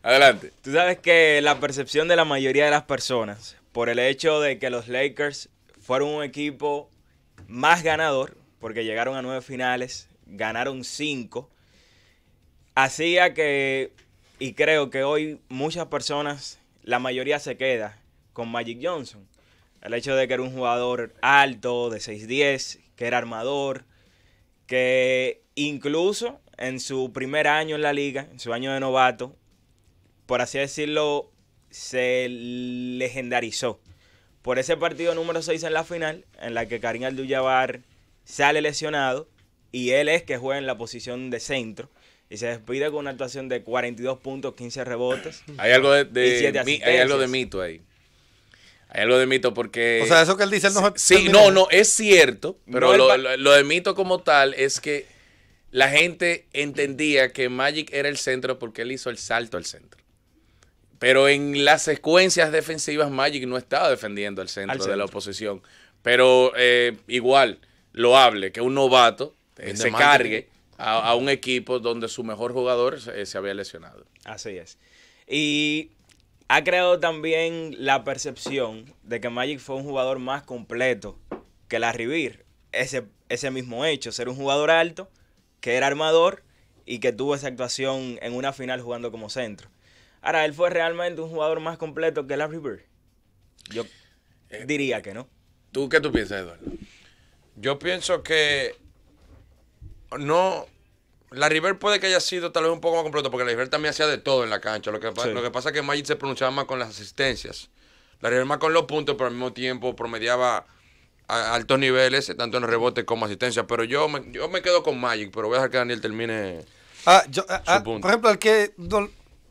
Adelante. Tú sabes que la percepción de la mayoría de las personas, por el hecho de que los Lakers fueron un equipo más ganador, porque llegaron a nueve finales, ganaron cinco, hacía que, y creo que hoy muchas personas, la mayoría se queda con Magic Johnson. El hecho de que era un jugador alto, de 6'10, que era armador, que incluso en su primer año en la liga, en su año de novato, por así decirlo, se legendarizó. Por ese partido número 6 en la final, en la que Karim abdul sale lesionado y él es que juega en la posición de centro. Y se despide con una actuación de 42 puntos, 15 rebotes. Hay algo de, mito ahí. Hay algo de mito porque... O sea, eso que él dice no Sí, sí no, no, es cierto. Pero lo de mito como tal es que la gente entendía que Magic era el centro porque él hizo el salto al centro. Pero en las secuencias defensivas, Magic no estaba defendiendo al centro, de la oposición. Pero eh, igual, lo hable, que un novato eh, se cargue a, un equipo donde su mejor jugador eh, se había lesionado. Así es. Y ha creado también la percepción de que Magic fue un jugador más completo que la Rivir. Ese, ese mismo hecho, ser un jugador alto, que era armador y que tuvo esa actuación en una final jugando como centro. Ahora, él fue realmente un jugador más completo que la River? Yo eh, diría que no. ¿Tú qué tú piensas, Eduardo? Yo pienso que no. La River puede que haya sido tal vez un poco más completo, porque la River también hacía de todo en la cancha. Lo que, pasa es que Magic se pronunciaba más con las asistencias. La River más con los puntos, pero al mismo tiempo promediaba a altos niveles, tanto en rebote como asistencia. Pero yo me, yo me quedo con Magic, pero voy a dejar que Daniel termine. Ah, ah, ah, punto. Por ejemplo, el que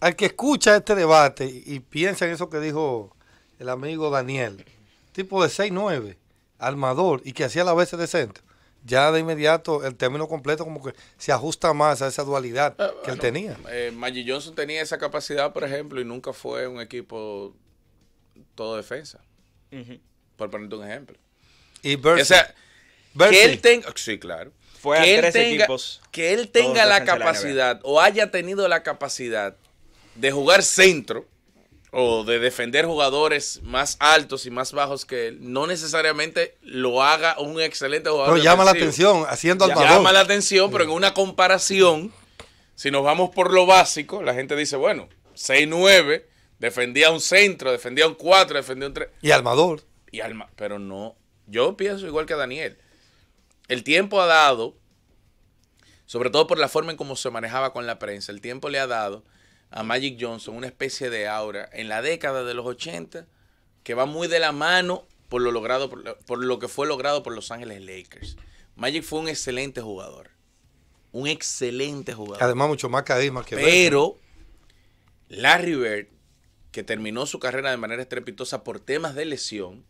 al que escucha este debate y piensa en eso que dijo el amigo Daniel, tipo de 6-9 armador y que hacía la vez de ya de inmediato el término completo como que se ajusta más a esa dualidad ah, que él tenía. Eh, Maggie Johnson tenía esa capacidad, por ejemplo, y nunca fue un equipo todo defensa. Por ponerte un ejemplo. Y Bercy. que él tenga... Sí, claro. Fue él tenga la capacidad o haya tenido la capacidad de jugar centro o de defender jugadores más altos y más bajos que él, no necesariamente lo haga un excelente jugador. Pero llama la atención, haciendo al Llama la atención, pero en una comparación, si nos vamos por lo básico, la gente dice, bueno, 6-9, defendía un centro, defendía un 4, defendía un 3. Y armador. Y alma, pero no, yo pienso igual que Daniel. El tiempo ha dado, sobre todo por la forma en cómo se manejaba con la prensa, el tiempo le ha dado a Magic Johnson una especie de aura en la década de los 80 que va muy de la mano por lo logrado por lo, que fue logrado por Los Ángeles Lakers. Magic fue un excelente jugador. Un excelente jugador. Además mucho más carisma que Pero Larry Bird que terminó su carrera de manera estrepitosa por temas de lesión.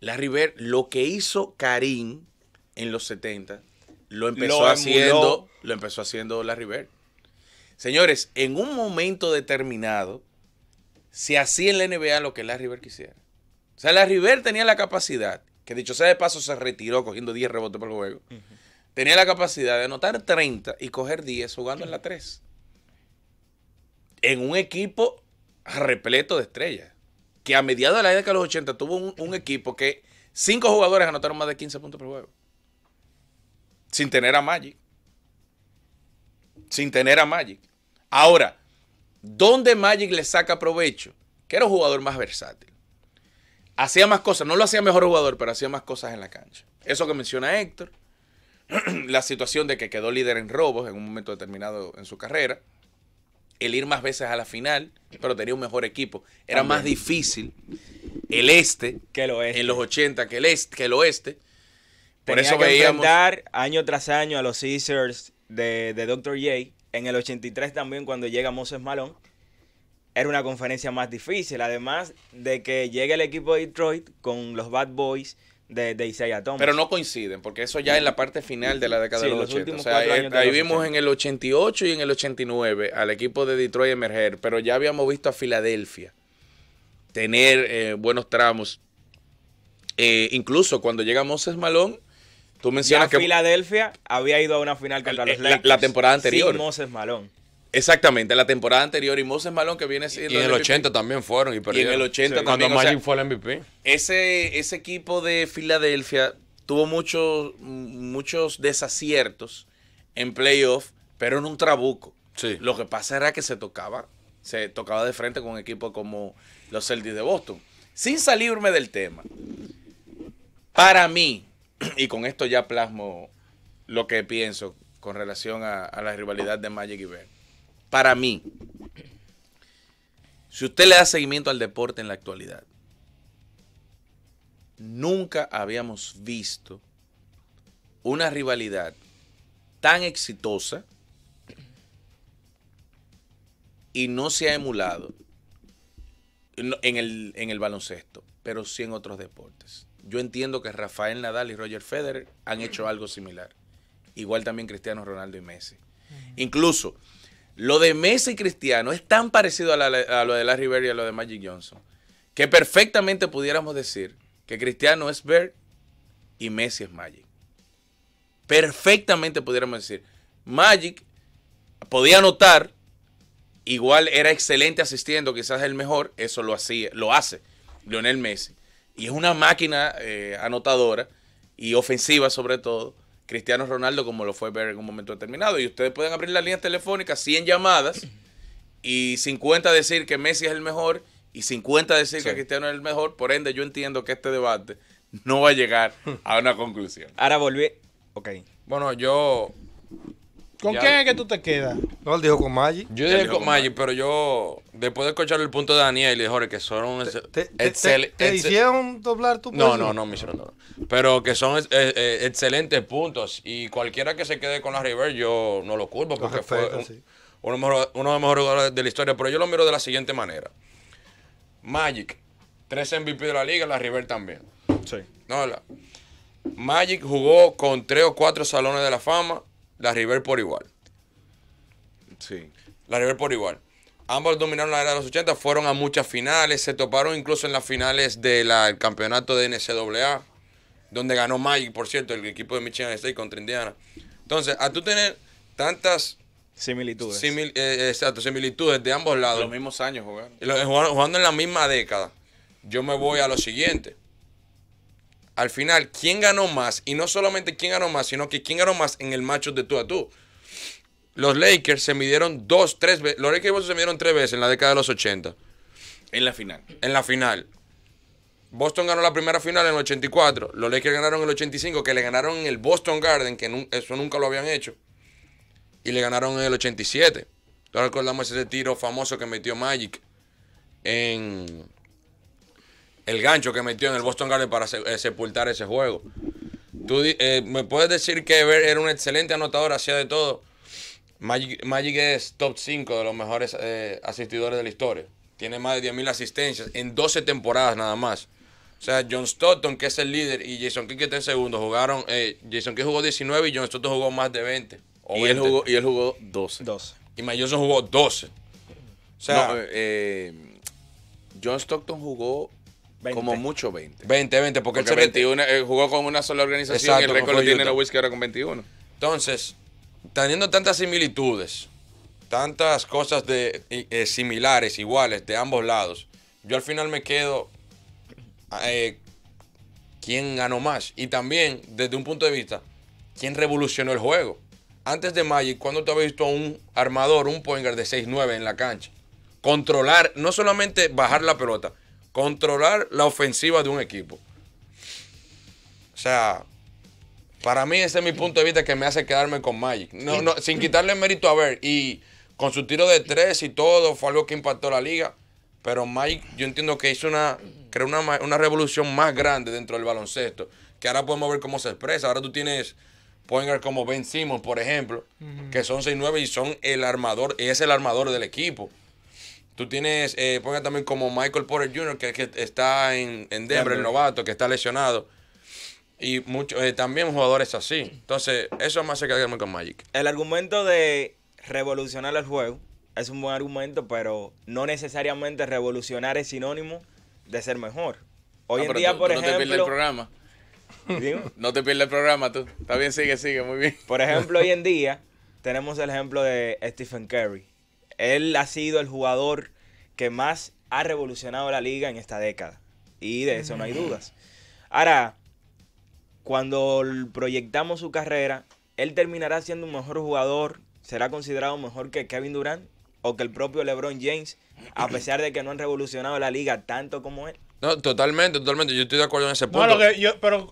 Larry Bird lo que hizo Karim en los 70 lo empezó haciendo lo empezó haciendo Larry Bird. Señores, en un momento determinado, se hacía en la NBA lo que la river quisiera. O sea, Larry Bird tenía la capacidad, que dicho sea de paso se retiró cogiendo 10 rebotes por juego, tenía la capacidad de anotar 30 y coger 10 jugando en la 3. En un equipo repleto de estrellas. Que a mediados de la década de los 80 tuvo un, equipo que cinco jugadores anotaron más de 15 puntos por juego. Sin tener a Magic. Sin tener a Magic. Ahora, ¿dónde Magic le saca provecho? Que era un jugador más versátil. Hacía más cosas, no lo hacía mejor jugador, pero hacía más cosas en la cancha. Eso que menciona Héctor, la situación de que quedó líder en robos en un momento determinado en su carrera, el ir más veces a la final, pero tenía un mejor equipo. Era más difícil el este, que el oeste. en los 80 que el, este, que el oeste. Por eso que veíamos... enfrentar año tras año a los Caesars de, de Dr. J en el 83 también cuando llega Moses Malone, era una conferencia más difícil, además de que llega el equipo de Detroit con los Bad Boys de, Isaiah Thomas. Pero no coinciden, porque eso ya es la parte final de la década de los, 80. Eh, ahí, vimos en el 88 y en el 89 al equipo de Detroit emerger, pero ya habíamos visto a Filadelfia tener eh, buenos tramos. Eh, incluso cuando llega Moses Malone... Tú mencionas que Filadelfia había ido a una final contra eh, los Lakers. La, temporada anterior. Sin Moses Malone. Exactamente, la temporada anterior y Moses malón que viene siendo. Y en el, 80 también fueron y perdieron. en el 80 Cuando Magic fue al MVP. Ese, ese equipo de Filadelfia tuvo muchos, muchos desaciertos en playoff, pero en un trabuco. Lo que pasa era que se tocaba, se tocaba de frente con un equipo como los Celtics de Boston. Sin salirme del tema, para mí, y con esto ya plasmo lo que pienso con relación a, la rivalidad de Magic y Para mí, si usted le da seguimiento al deporte en la actualidad, nunca habíamos visto una rivalidad tan exitosa y no se ha emulado en el, en el baloncesto, pero sí en otros deportes. Yo entiendo que Rafael Nadal y Roger Federer han hecho algo similar. Igual también Cristiano Ronaldo y Messi. Incluso, lo de Messi y Cristiano es tan parecido a, lo de Larry Bird y a lo de Magic Johnson, que perfectamente pudiéramos decir que Cristiano es Bird y Messi es Magic. Perfectamente pudiéramos decir, Magic podía anotar, igual era excelente asistiendo, quizás el mejor, eso lo hacía, lo hace Lionel Messi y es una máquina eh, anotadora y ofensiva sobre todo. Cristiano Ronaldo como lo fue ver en un momento determinado. Y ustedes pueden abrir la línea telefónica 100 llamadas y 50 decir que Messi es el mejor y 50 decir que Cristiano es el mejor. Por ende, yo entiendo que este debate no va a llegar a una conclusión. Ahora volví. Ok. Bueno, yo ¿Con quién es que tú te quedas? No, lo dijo con Magic? Yo dije con, Magic, pero yo, después de escuchar el punto de Daniel, dije, Jorge, que son te, te, hicieron doblar tu punto? No, no, no me hicieron Pero que son eh, eh, eh, excelentes puntos. Y cualquiera que se quede con la River, yo no lo culpo, porque fue uno, de los mejores jugadores de la historia. Pero yo lo miro de la siguiente manera. Magic, tres MVP de la liga, la River también. Sí. No, la, Magic jugó con tres o cuatro salones de la fama la River por igual. Sí. La River por igual. Ambos dominaron la era de los 80, fueron a muchas finales, se toparon incluso en las finales del campeonato de NCAA, donde ganó Magic, por cierto, el equipo de Michigan State contra Indiana. Entonces, a tú tener tantas similitudes, eh, eh, exacto, similitudes de ambos lados. Los mismos años jugando. Jugando en la misma década. Yo me voy a lo siguiente al final quién ganó más, y no solamente quién ganó más, sino que quién ganó más en el macho de tú a tú. Los Lakers se midieron dos, tres veces. Los Lakers y se midieron tres veces en la década de los 80. En la final. En la final. Boston ganó la primera final en el 84. Los Lakers ganaron en el 85, que le ganaron en el Boston Garden, que eso nunca lo habían hecho. Y le ganaron en el 87. Todos recordamos ese tiro famoso que metió Magic en, el gancho que metió en el Boston Garden para eh, sepultar ese juego. Eh, me puedes decir que era un excelente anotador, hacía de todo. Magic, es top 5 de los mejores eh, asistidores de la historia. Tiene más de 10.000 asistencias en 12 temporadas nada más. O sea, John Stockton, que es el líder, y Jason Kidd, que está en segundo, jugaron. Jason Kidd jugó 19 y John Stockton jugó más de 20. y, Él jugó, y 12. 12. Y Mike jugó 12. O sea, John Stockton jugó como mucho 20. 20, 20, porque, el eh, jugó con una sola organización y el récord lo tiene la whisky ahora con 21. Entonces, teniendo tantas similitudes, tantas cosas de, eh, similares, iguales, de ambos lados, yo al final me quedo eh, quién ganó más. Y también, desde un punto de vista, quién revolucionó el juego. Antes de Magic, ¿cuándo te habías visto a un armador, un pointer de 6-9 en la cancha? Controlar, no solamente bajar la pelota, controlar la ofensiva de un equipo. O sea, para mí ese es mi punto de vista que me hace quedarme con Magic. No, no, sin quitarle mérito a ver. Y con su tiro de tres y todo, fue algo que impactó la liga. Pero Magic, yo entiendo que hizo una, creó una, revolución más grande dentro del baloncesto. Que ahora podemos ver cómo se expresa. Ahora tú tienes pueden ver como Ben Simmons, por ejemplo, que son 6-9 y son el armador, y es el armador del equipo. Tú tienes, eh, ponga también como Michael Porter Jr., que, está en, en Denver, el novato, que está lesionado. Y muchos eh, también jugadores así. Entonces, eso más hace que con Magic. El argumento de revolucionar el juego es un buen argumento, pero no necesariamente revolucionar es sinónimo de ser mejor. Hoy en día, por ejemplo. No te pierdas el programa. No te pierdas el programa, tú. Está bien, sigue, sigue, muy bien. Por ejemplo, hoy en día tenemos el ejemplo de Stephen Curry él ha sido el jugador que más ha revolucionado la liga en esta década. Y de eso no hay dudas. Ahora, cuando proyectamos su carrera, él terminará siendo un mejor jugador, será considerado mejor que Kevin Durant o que el propio LeBron James, a pesar de que no han revolucionado la liga tanto como él. No, totalmente, totalmente. Yo estoy de acuerdo en ese punto. pero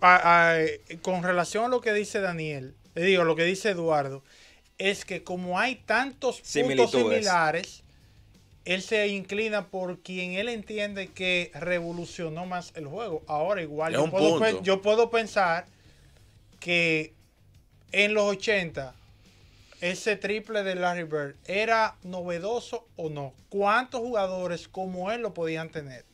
con relación a lo que dice Daniel, eh, digo, lo que dice Eduardo, es que como hay tantos puntos similares, él se inclina por quien él entiende que revolucionó más el juego. Ahora igual yo puedo, yo puedo, pensar que en los 80 ese triple de Larry Bird era novedoso o no. ¿Cuántos jugadores como él lo podían tener?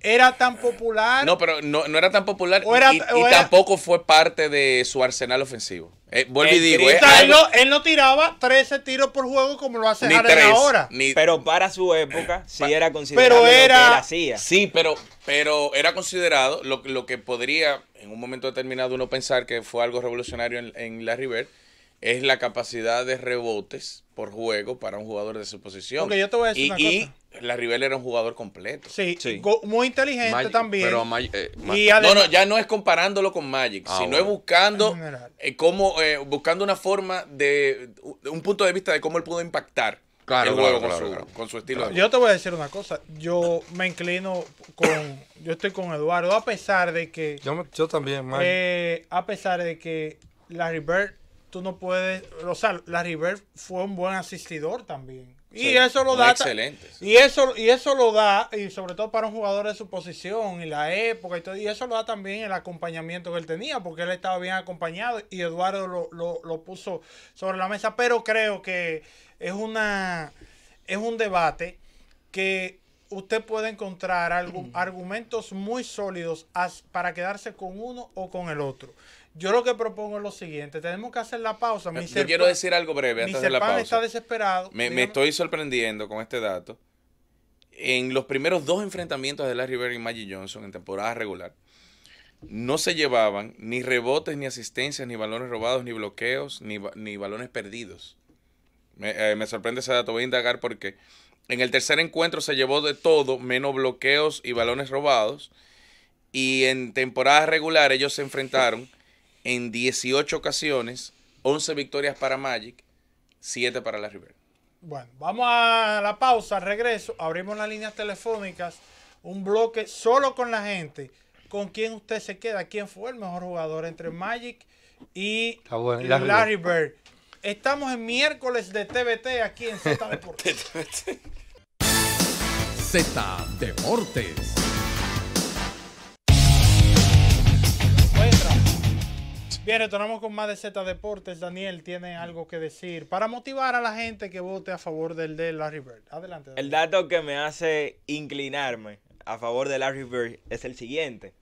era tan popular. No, pero no, era tan popular y, tampoco fue parte de su arsenal ofensivo. Eh, vuelvo y digo. él, no, tiraba 13 tiros por juego como lo hace ahora. pero para su época eh, sí era considerado pero era, Sí, pero, pero era considerado lo, lo, que podría en un momento determinado uno pensar que fue algo revolucionario en, la River es la capacidad de rebotes por juego para un jugador de su posición. Porque yo te voy a decir una cosa la Rivera era un jugador completo. Sí, muy inteligente también. Pero eh, no, no, ya no es comparándolo con Magic, ah, sino es buscando eh, cómo, eh, buscando una forma de, un punto de vista de cómo él pudo impactar claro, el juego con, su, estilo. Yo te voy a decir una cosa, yo me inclino con, yo estoy con Eduardo, a pesar de que... Yo, también, Magic. a pesar de que la river tú no puedes, o sea, la fue un buen asistidor también. Y eso lo da. Y eso, y eso lo da, y sobre todo para un jugador de su posición y la época y todo, y eso lo da también el acompañamiento que él tenía, porque él estaba bien acompañado y Eduardo lo, lo, puso sobre la mesa. Pero creo que es una es un debate que usted puede encontrar argumentos muy sólidos para quedarse con uno o con el otro. Yo lo que propongo es lo siguiente, tenemos que hacer la pausa. yo quiero decir algo breve antes de la pausa. está desesperado. Me, estoy sorprendiendo con este dato. En los primeros dos enfrentamientos de Larry Bird y Magic Johnson en temporada regular, no se llevaban ni rebotes, ni asistencias, ni balones robados, ni bloqueos, ni, balones perdidos. Me, eh, me, sorprende ese dato, voy a indagar porque en el tercer encuentro se llevó de todo, menos bloqueos y balones robados. Y en temporada regular ellos se enfrentaron en 18 ocasiones, 11 victorias para Magic, 7 para la River. Bueno, vamos a la pausa, regreso, abrimos las líneas telefónicas, un bloque solo con la gente, con quién usted se queda, quién fue el mejor jugador entre Magic y Larry, Bird. Estamos en miércoles de TVT aquí en Z Deportes. Z Deportes. Bien, retornamos con más de Z Deportes. Daniel tiene mm. algo que decir para motivar a la gente que vote a favor del de Larry Bird. Adelante. El dato que me hace inclinarme a favor de Larry Bird es el siguiente.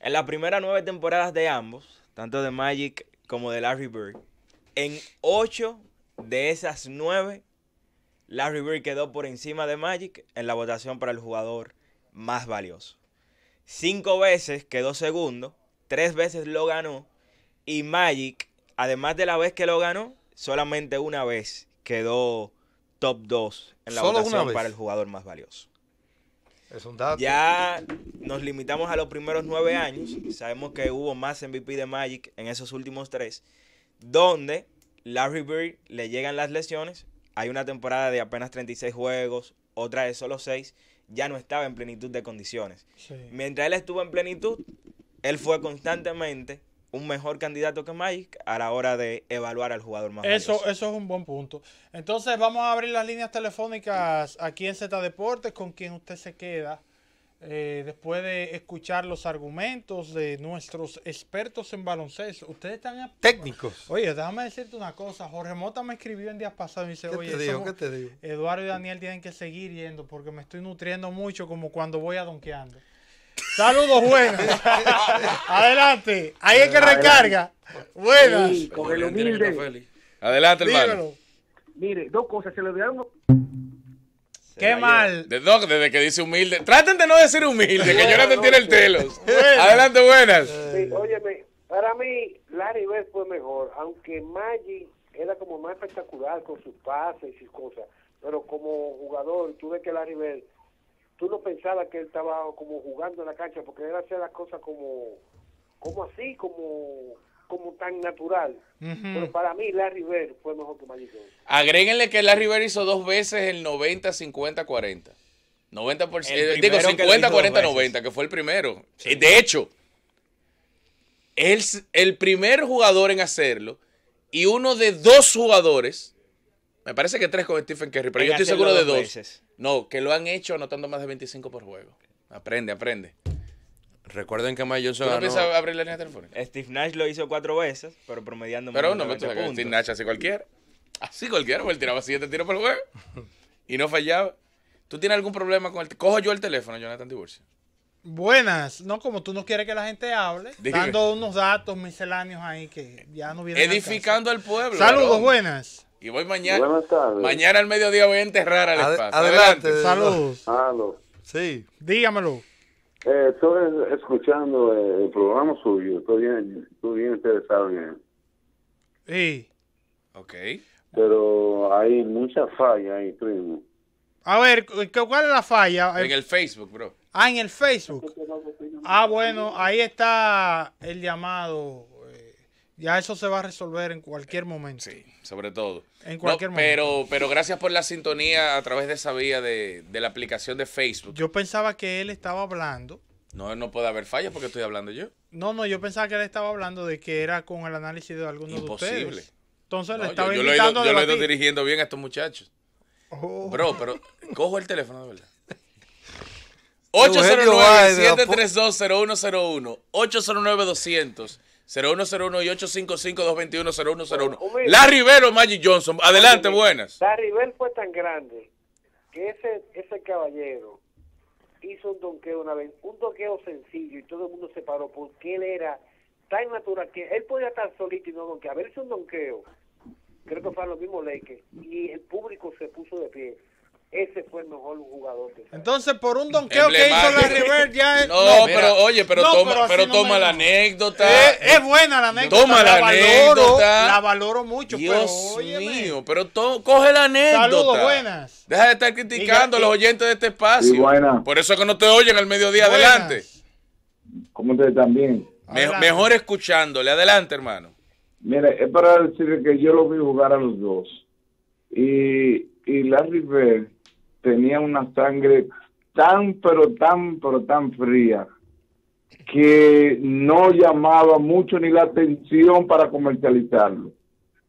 En las primeras nueve temporadas de ambos, tanto de Magic como de Larry Bird, en ocho de esas nueve, Larry Bird quedó por encima de Magic en la votación para el jugador más valioso. Cinco veces quedó segundo, tres veces lo ganó y Magic, además de la vez que lo ganó, solamente una vez quedó top 2 en la votación para el jugador más valioso. Es un dato. Ya nos limitamos a los primeros nueve años. Sabemos que hubo más MVP de Magic en esos últimos tres, donde Larry Bird le llegan las lesiones. Hay una temporada de apenas 36 juegos, otra de solo 6. Ya no estaba en plenitud de condiciones. Mientras él estuvo en plenitud, él fue constantemente un mejor candidato que Mike a la hora de evaluar al jugador más eso Eso es un buen punto. Entonces vamos a abrir las líneas telefónicas aquí en Z Deportes con quien usted se queda eh, después de escuchar los argumentos de nuestros expertos en baloncesto. Ustedes están... Técnicos. Oye, déjame decirte una cosa. Jorge Mota me escribió en días pasados y dice, ¿Qué oye, te digo, ¿qué te digo? Eduardo y Daniel tienen que seguir yendo porque me estoy nutriendo mucho como cuando voy a donkeando. Saludos, buenas. Adelante. Ahí es que recarga. Buenas. con el humilde. Adelante, hermano. Mire, dos cosas. Se le olvidaron. Qué mal. De desde que dice humilde. Traten de no decir humilde, que yo no, tiene el telos. Adelante, buenas. Sí, óyeme, para mí Larry fue mejor, aunque Maggi era como más espectacular con sus pases y sus cosas. Pero como jugador, tuve que Larry Bird tú no pensabas que él estaba como jugando en la cancha, porque era hacía las cosas como, como así, como, como tan natural. Pero para mí Larry River fue mejor que Magic Johnson. Agréguenle que Larry River hizo dos veces el 90, 50, 40. 90%, digo 50, 40, 90, que fue el primero. Eh, de hecho, es el primer jugador en hacerlo y uno de dos jugadores me parece que tres con Stephen Curry, pero yo estoy seguro de dos. No, que lo han hecho anotando más de 25 por juego. Aprende, aprende. Recuerden que Mike Johnson ¿Tú no a abrir la línea telefónica? Steve Nash lo hizo cuatro veces, pero promediando Pero no me que Steve Nash así cualquiera. Así cualquiera, porque él tiraba siete tiros por juego y no fallaba. ¿Tú tienes algún problema con el... Cojo yo el teléfono, Jonathan Tiburcio. Buenas, no como tú no quieres que la gente hable, dando unos datos misceláneos ahí que ya no vienen. Edificando al, pueblo. Saludos, buenas. Y voy mañana. Mañana al mediodía voy a enterrar al espacio. Adelante. Saludos. Sí. Dígamelo. Eh, estoy escuchando eh, el programa suyo. Estoy bien, estoy bien interesado en él. Sí. Ok. Pero hay muchas fallas ahí, primo. A ver, ¿cuál es la falla? En el Facebook, bro. Ah, en el Facebook. Ah, bueno, ahí está el llamado ya eso se va a resolver en cualquier momento. Sí, sobre todo. En cualquier pero, momento. Pero gracias por la sintonía a través de esa vía de, la aplicación de Facebook. Yo pensaba que él estaba hablando. No, no puede haber fallas porque estoy hablando yo. No, no, yo pensaba que él estaba hablando de que era con el análisis de alguno de ustedes. Entonces le estaba invitando lo Yo lo he ido dirigiendo bien a estos muchachos. Oh. Bro, pero cojo el teléfono de verdad. 809-732-0101. 809-200. 0101 y 855 221 la Rivero, Magic Johnson. Adelante, buenas. Larry Rivero fue tan grande que ese, ese caballero hizo un donqueo una vez, un donqueo sencillo y todo el mundo se paró porque él era tan natural que él podía estar solito y no donquear. A ver, un donqueo, creo que fue lo los mismos y el público se puso de pie ese fue el mejor jugador. Que Entonces, por un donqueo que hizo la River, ya es... No, pero oye, pero toma, la anécdota. Eh, es, buena la anécdota. Toma la, anécdota. Valoro, la valoro mucho. Dios pero, mío, pero coge la anécdota. Saludos, buenas. Deja de estar criticando a los oyentes de este espacio. por eso que no te oyen al mediodía. Adelante. como ustedes también? mejor escuchándole. Adelante, hermano. Mire, es para decir que yo lo vi jugar a los dos. Y, y Larry Bird tenía una sangre tan, pero tan, pero tan fría que no llamaba mucho ni la atención para comercializarlo.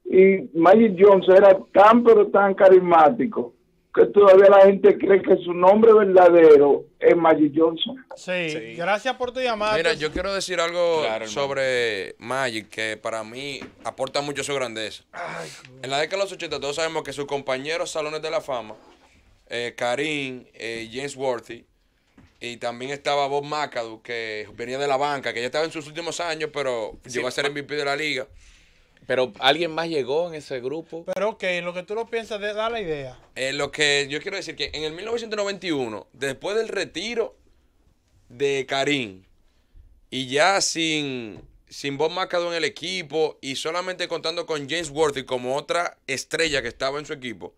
Y Magic Johnson era tan, pero tan carismático que todavía la gente cree que su nombre verdadero es Magic Johnson. Sí, gracias por tu llamada. Mira, yo quiero decir algo sobre Magic que para mí aporta mucho su grandeza. en la década de los 80 todos sabemos que sus compañeros salones de la fama eh, Karim, eh, James Worthy. Y también estaba Bob McAdoo, que venía de la banca, que ya estaba en sus últimos años, pero llegó a ser MVP de la liga. Pero alguien más llegó en ese grupo. Pero que lo que tú lo piensas da la idea. lo que yo quiero decir que en el 1991, después del retiro de Karim, y ya sin, sin Bob McAdoo en el equipo, y solamente contando con James Worthy como otra estrella que estaba en su equipo,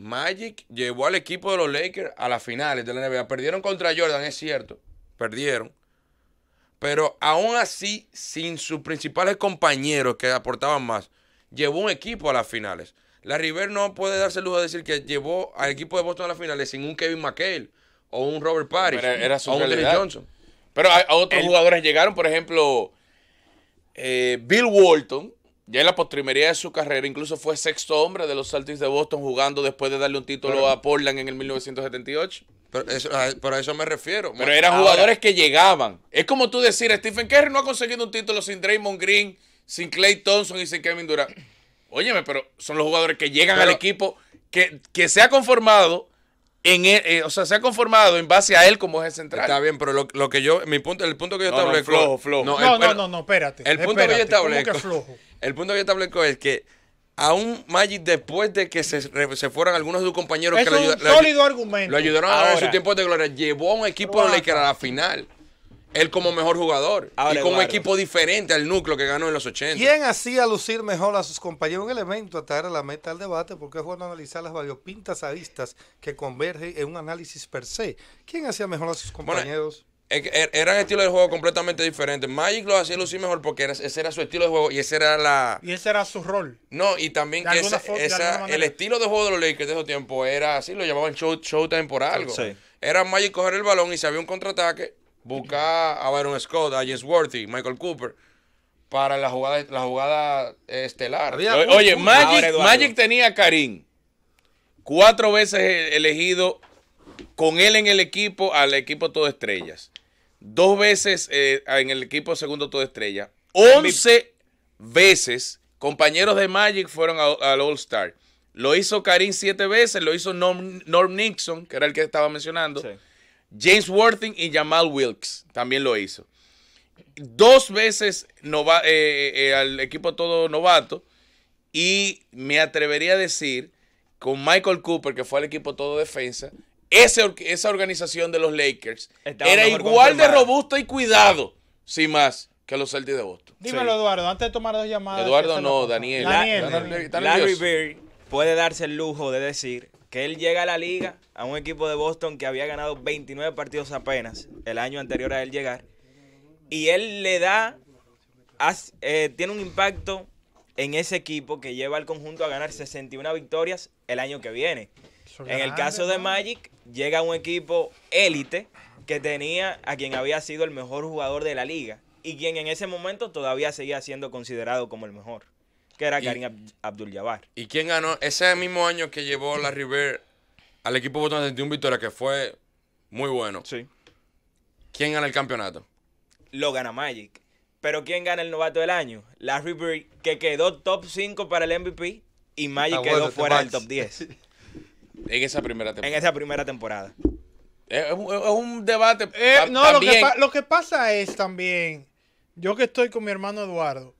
Magic llevó al equipo de los Lakers a las finales de la NBA. Perdieron contra Jordan, es cierto. Perdieron. Pero aún así, sin sus principales compañeros que aportaban más, llevó un equipo a las finales. La River no puede darse lujo de decir que llevó al equipo de Boston a las finales sin un Kevin McHale o un Robert Parrish era su Johnson. Pero a, otros jugadores llegaron, por ejemplo, eh, Bill Walton ya en la postrimería de su carrera, incluso fue sexto hombre de los Celtics de Boston jugando después de darle un título a Portland en el 1978. Pero, eso, eso me refiero. Pero eran jugadores que llegaban. Es como tú decir, Stephen Curry no ha conseguido un título sin Draymond Green, sin Clay Thompson y sin Kevin Durant. Óyeme, pero son los jugadores que llegan al equipo que, que se ha conformado en e, eh, o sea, se ha conformado en base a él como es central. Está bien, pero lo, que yo, mi punto, el punto que yo establezco. No, no, flojo, No, no, no, espérate. El punto que yo establezco. Que flojo? El punto que yo establezco es que aún Magic después de que se, se fueran algunos de sus compañeros que un argumento. ayudaron a ganar su tiempo de gloria, llevó a un equipo de Lakers a la final. Él como mejor jugador y como un equipo diferente al núcleo que ganó en los 80. ¿Quién hacía lucir mejor a sus compañeros? Un elemento a traer a la meta del debate porque es bueno analizar las variopintas aristas que convergen en un análisis per se. ¿Quién hacía mejor a sus compañeros? Er, eran estilo de juego completamente diferente Magic lo hacía lucir mejor porque ese era su estilo de juego y ese era la. Y ese era su rol. No, y también que el estilo de juego de los Lakers de esos tiempos era así, lo llamaban show, showtime por algo. Era Magic coger el balón y si había un contraataque, buscar a Byron Scott, a James Worthy, Michael Cooper para la jugada, la jugada estelar. Oye, Magic, Magic tenía a Karim. Cuatro veces elegido con él en el equipo, al equipo todo estrellas dos veces eh, en el equipo segundo todo estrella, 11 veces compañeros de Magic fueron al All Star. Lo hizo Karim siete veces, lo hizo Norm, Nixon, que era el que estaba mencionando. James Worthing y Jamal Wilkes también lo hizo. Dos veces eh, eh, al equipo todo novato. Y me atrevería a decir, con Michael Cooper, que fue al equipo todo defensa, esa organización de los Lakers era igual de robusta y cuidado, sin más, que los Celtics de Boston. Dímelo, Eduardo, antes de tomar dos llamadas. Eduardo no, Daniel. Larry Bird puede darse el lujo de decir que él llega a la liga, a un equipo de Boston que había ganado 29 partidos apenas el año anterior a él llegar, y él le da, eh, tiene un impacto en ese equipo que lleva al conjunto a ganar 61 victorias el año que viene en el caso de Magic, llega un equipo élite que tenía a quien había sido el mejor jugador de la liga y quien en ese momento todavía seguía siendo considerado como el mejor, que era Karim Abdul-Jabbar. ¿Y quién ganó? Ese mismo año que llevó la River al equipo de un victoria, que fue muy bueno. Sí. ¿Quién gana el campeonato? Lo gana Magic. Pero ¿quién gana el novato del año? La River que quedó top 5 para el MVP y Magic quedó este fuera del top 10. En esa primera temporada. En esa primera temporada. Es un, debate. Eh, no, lo que pasa es también, yo que estoy con mi hermano Eduardo,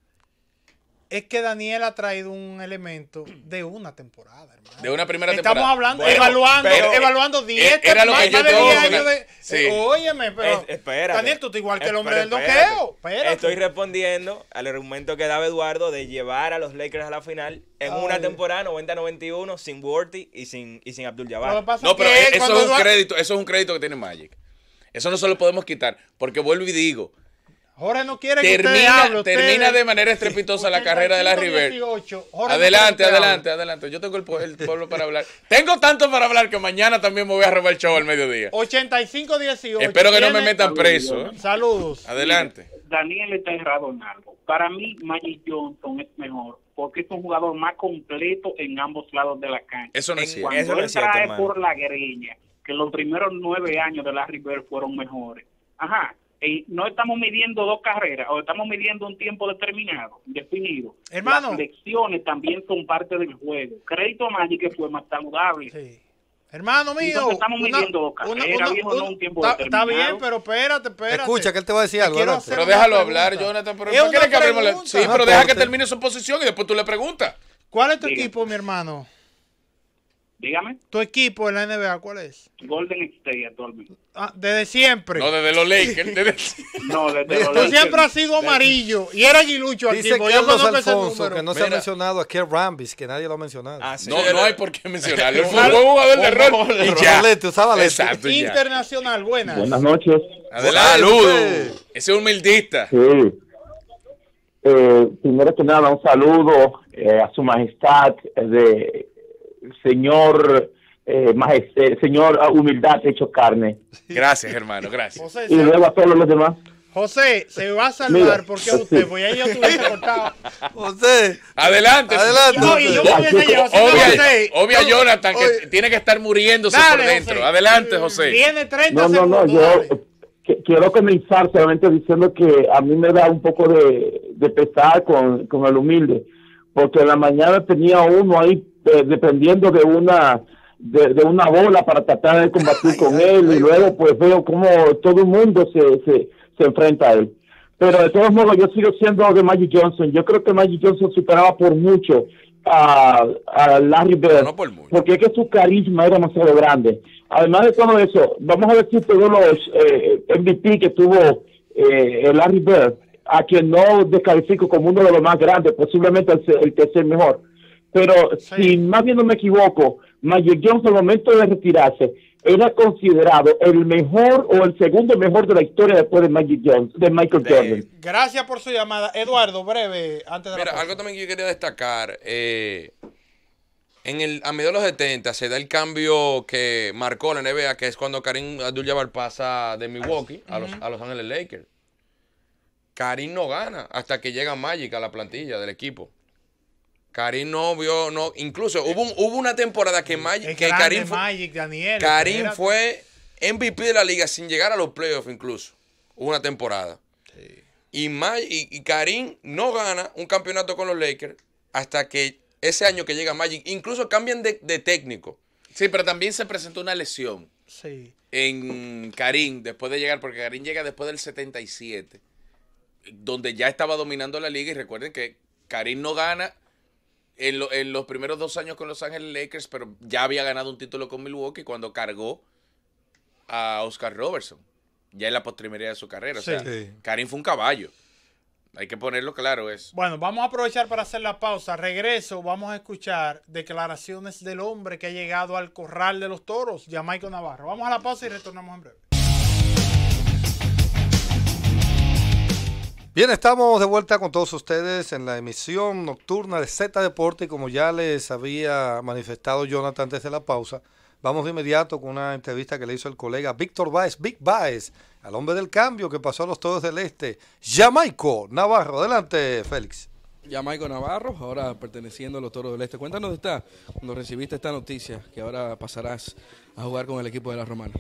es que Daniel ha traído un elemento de una temporada, hermano. De una primera temporada. Estamos hablando, evaluando, e- evaluando e- diez era lo que yo de, sí. Eh, óyeme, pero. Espérate. Daniel, tú estás igual que el hombre del doqueo. Espérate. Estoy respondiendo al argumento que daba Eduardo de llevar a los Lakers a la final en una temporada 90-91 sin Worthy y sin, y sin Abdul Jabbar. No, pero eso es un crédito, eso es un crédito que tiene Magic. Eso no se lo podemos quitar, porque vuelvo y digo, Jorge no quiere termina, que Termina de manera estrepitosa la carrera de la River. adelante, adelante, adelante. Yo tengo el, pueblo para hablar. Tengo tanto para hablar que mañana también me voy a robar el show al mediodía. 85-18. Espero que no me metan preso. ¿eh? Saludos. Adelante. Daniel está errado en algo. Para mí, Magic Johnson es mejor porque es un jugador más completo en ambos lados de la cancha. Eso no es cierto. Cuando él trae por la greña que los primeros nueve años de la River fueron mejores. Ajá no estamos midiendo dos carreras o estamos midiendo un tiempo determinado, definido. Hermano. Las elecciones también son parte del juego. Crédito a que fue más saludable. Sí. Hermano mío, estamos midiendo dos carreras, no un tiempo determinado. Está bien, pero espérate, espérate. Escucha, que él te voy a decir algo. Pero, déjalo hablar, Jonathan. Pero ¿no que Sí, pero deja que termine su posición y después tú le preguntas. ¿Cuál es tu equipo, mi hermano? Dígame. ¿Tu equipo en la NBA cuál es? Golden State actualmente. Ah, desde siempre. No, desde los Lakers. no, desde los Lakers. siempre ha sido amarillo y era aguilucho Dice Carlos Alfonso, que no se ha mencionado aquí a Rambis, que nadie lo ha mencionado. Ah, no, no hay por qué mencionarlo. Fue jugador de rol y Internacional, buenas. Buenas noches. Adelante. Saludos. Ese humildista. Sí. Eh, primero que nada, un saludo eh, a su majestad eh, de señor eh, señor ah, humildad hecho carne. Gracias, hermano, gracias. y y luego a todos los demás. José, se va a salvar porque usted, pues ya yo estuviese cortado. José, adelante. Adelante. No, y yo Obvia, obvia Jonathan, que tiene que estar muriéndose por dentro. Adelante, José. Tiene 30 segundos. No, no, no, yo quiero comenzar solamente diciendo que a mí me da un poco de, de pesar con, con el humilde porque en la mañana tenía uno ahí dependiendo de una de, una bola para tratar de combatir con él y luego pues veo como todo el mundo se, se, enfrenta a él. Pero de todos modos yo sigo siendo de Magic Johnson. Yo creo que Magic Johnson superaba por mucho a, a Larry Bird. porque es que su carisma era demasiado grande. Además de todo eso, vamos a ver si lo los eh, MVP que tuvo eh, Larry Bird, a quien no descalifico como uno de los más grandes, posiblemente el, el tercer mejor pero si más bien no me equivoco, Magic Johnson al momento de retirarse era considerado el mejor o el segundo mejor de la historia después de, Magic Johnson, de Michael Jordan. Gracias por su llamada. Eduardo, breve, antes de Mira, algo también que yo quería destacar. Eh, en el, a mediados de los 70 se da el cambio que marcó la NBA, que es cuando Karim Abdul-Jabbar pasa de Milwaukee a los, a los Angeles Lakers. Karim no gana hasta que llega Magic a la plantilla del equipo. Karim no vio, no, incluso eh, hubo, una temporada que, Magic, Karim, fue, Magic, Daniel, Karim fue MVP de la liga sin llegar a los playoffs incluso. Hubo una temporada. Sí. Y, Magic, Karim no gana un campeonato con los Lakers hasta que ese año que llega Magic, incluso cambian de, técnico. Sí, pero también se presentó una lesión. Sí. En Karim, después de llegar, porque Karim llega después del 77, donde ya estaba dominando la liga. Y recuerden que Karim no gana en, en, los primeros dos años con Los Ángeles Lakers, pero ya había ganado un título con Milwaukee cuando cargó a Oscar Robertson, ya en la postrimería de su carrera. O sea, Karim fue un caballo. Hay que ponerlo claro es Bueno, vamos a aprovechar para hacer la pausa. Regreso, vamos a escuchar declaraciones del hombre que ha llegado al corral de los toros, Jamaico Navarro. Vamos a la pausa y retornamos en breve. Bien, estamos de vuelta con todos ustedes en la emisión nocturna de Z Deporte y como ya les había manifestado Jonathan antes de la pausa, vamos de inmediato con una entrevista que le hizo el colega Víctor Baez, Big Baez, al hombre del cambio que pasó a los Toros del Este, Jamaico Navarro. Adelante, Félix. Jamaico Navarro, ahora perteneciendo a los Toros del Este. Cuéntanos dónde está, cuando recibiste esta noticia, que ahora pasarás a jugar con el equipo de la Romana?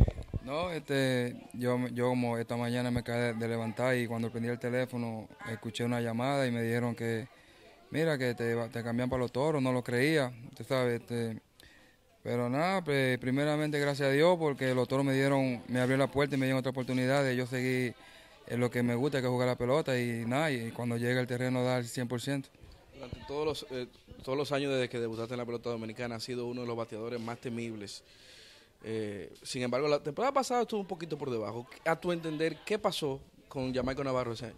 No, este, yo, yo como esta mañana me quedé de levantar y cuando prendí el teléfono escuché una llamada y me dijeron que, mira, que te, te cambian para los toros, no lo creía, tú sabes, este, pero nada, pues, primeramente gracias a Dios porque los toros me dieron, me abrieron la puerta y me dieron otra oportunidad de yo seguí... en lo que me gusta, que es jugar la pelota y nada, y cuando llega el terreno da el 100%. Durante todos los, eh, todos los años desde que debutaste en la pelota dominicana, ha sido uno de los bateadores más temibles eh, sin embargo, la temporada pasada estuvo un poquito por debajo. A tu entender, ¿qué pasó con Jamaico Navarro ese año?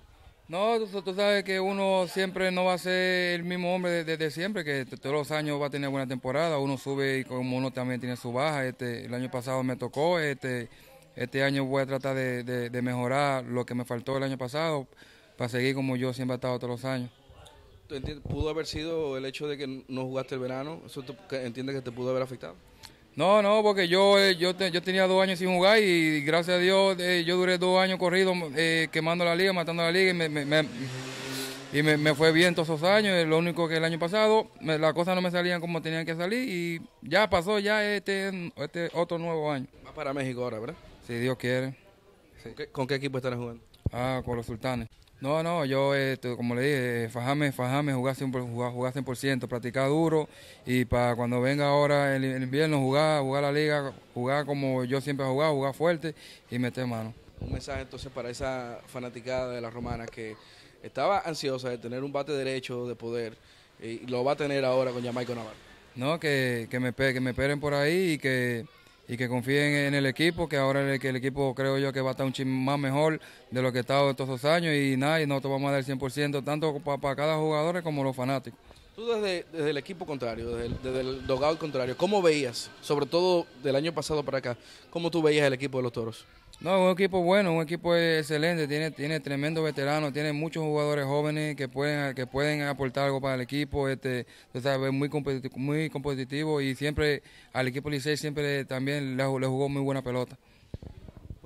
No, tú, sabes que uno siempre no va a ser el mismo hombre desde, siempre, que todos los años va a tener buena temporada, uno sube y como uno también tiene su baja, este, el año pasado me tocó, este, este año voy a tratar de, mejorar lo que me faltó el año pasado para seguir como yo siempre he estado todos los años. ¿Pudo haber sido el hecho de que no jugaste el verano? ¿Eso entiendes que te pudo haber afectado? No, no, porque yo, eh, yo, yo, tenía dos años sin jugar y gracias a Dios eh, yo duré dos años corrido eh, quemando la liga, matando la liga y me, y me, fue bien todos esos años. Lo único que el año pasado las cosas no me salían como tenían que salir y ya pasó ya este, este otro nuevo año. Va para México ahora, ¿verdad? Si Dios quiere. ¿Con, qué, ¿Con qué equipo estarás jugando? Ah, con los sultanes. No, no, yo, este, como le dije, fajame, fajame, jugar 100%, por ciento, practicar duro y para cuando venga ahora el, invierno jugar, jugar la liga, jugar como yo siempre he jugado, jugar fuerte y meter mano. Un mensaje entonces para esa fanaticada de las romanas que estaba ansiosa de tener un bate derecho de poder y lo va a tener ahora con Jamaica Navarro. No, que, me, que me esperen por ahí y que y que confíen en el equipo, que ahora el, que el equipo creo yo que va a estar un chin más mejor de lo que ha estado estos dos años y nada, y te vamos a dar el 100% tanto para, cada jugador como los fanáticos. Tú desde, el equipo contrario, desde el, dogado contrario, ¿cómo veías, sobre todo del año pasado para acá, cómo tú veías el equipo de los Toros? No, un equipo bueno, un equipo excelente, tiene, tiene tremendo veterano, tiene muchos jugadores jóvenes que pueden, que pueden aportar algo para el equipo, este, es muy competitivo, y siempre al equipo Licey siempre también le jugó muy buena pelota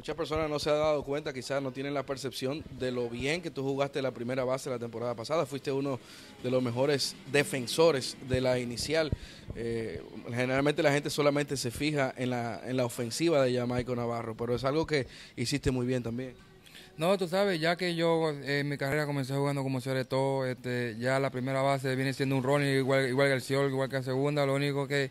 muchas personas no se han dado cuenta, quizás no tienen la percepción de lo bien que tú jugaste la primera base la temporada pasada. Fuiste uno de los mejores defensores de la inicial. Eh, generalmente la gente solamente se fija en la, en la ofensiva de Jamaico Navarro, pero es algo que hiciste muy bien también. No, tú sabes, ya que yo eh, en mi carrera comencé jugando como todo, este, ya la primera base viene siendo un rol igual, igual que el igual que la segunda, lo único que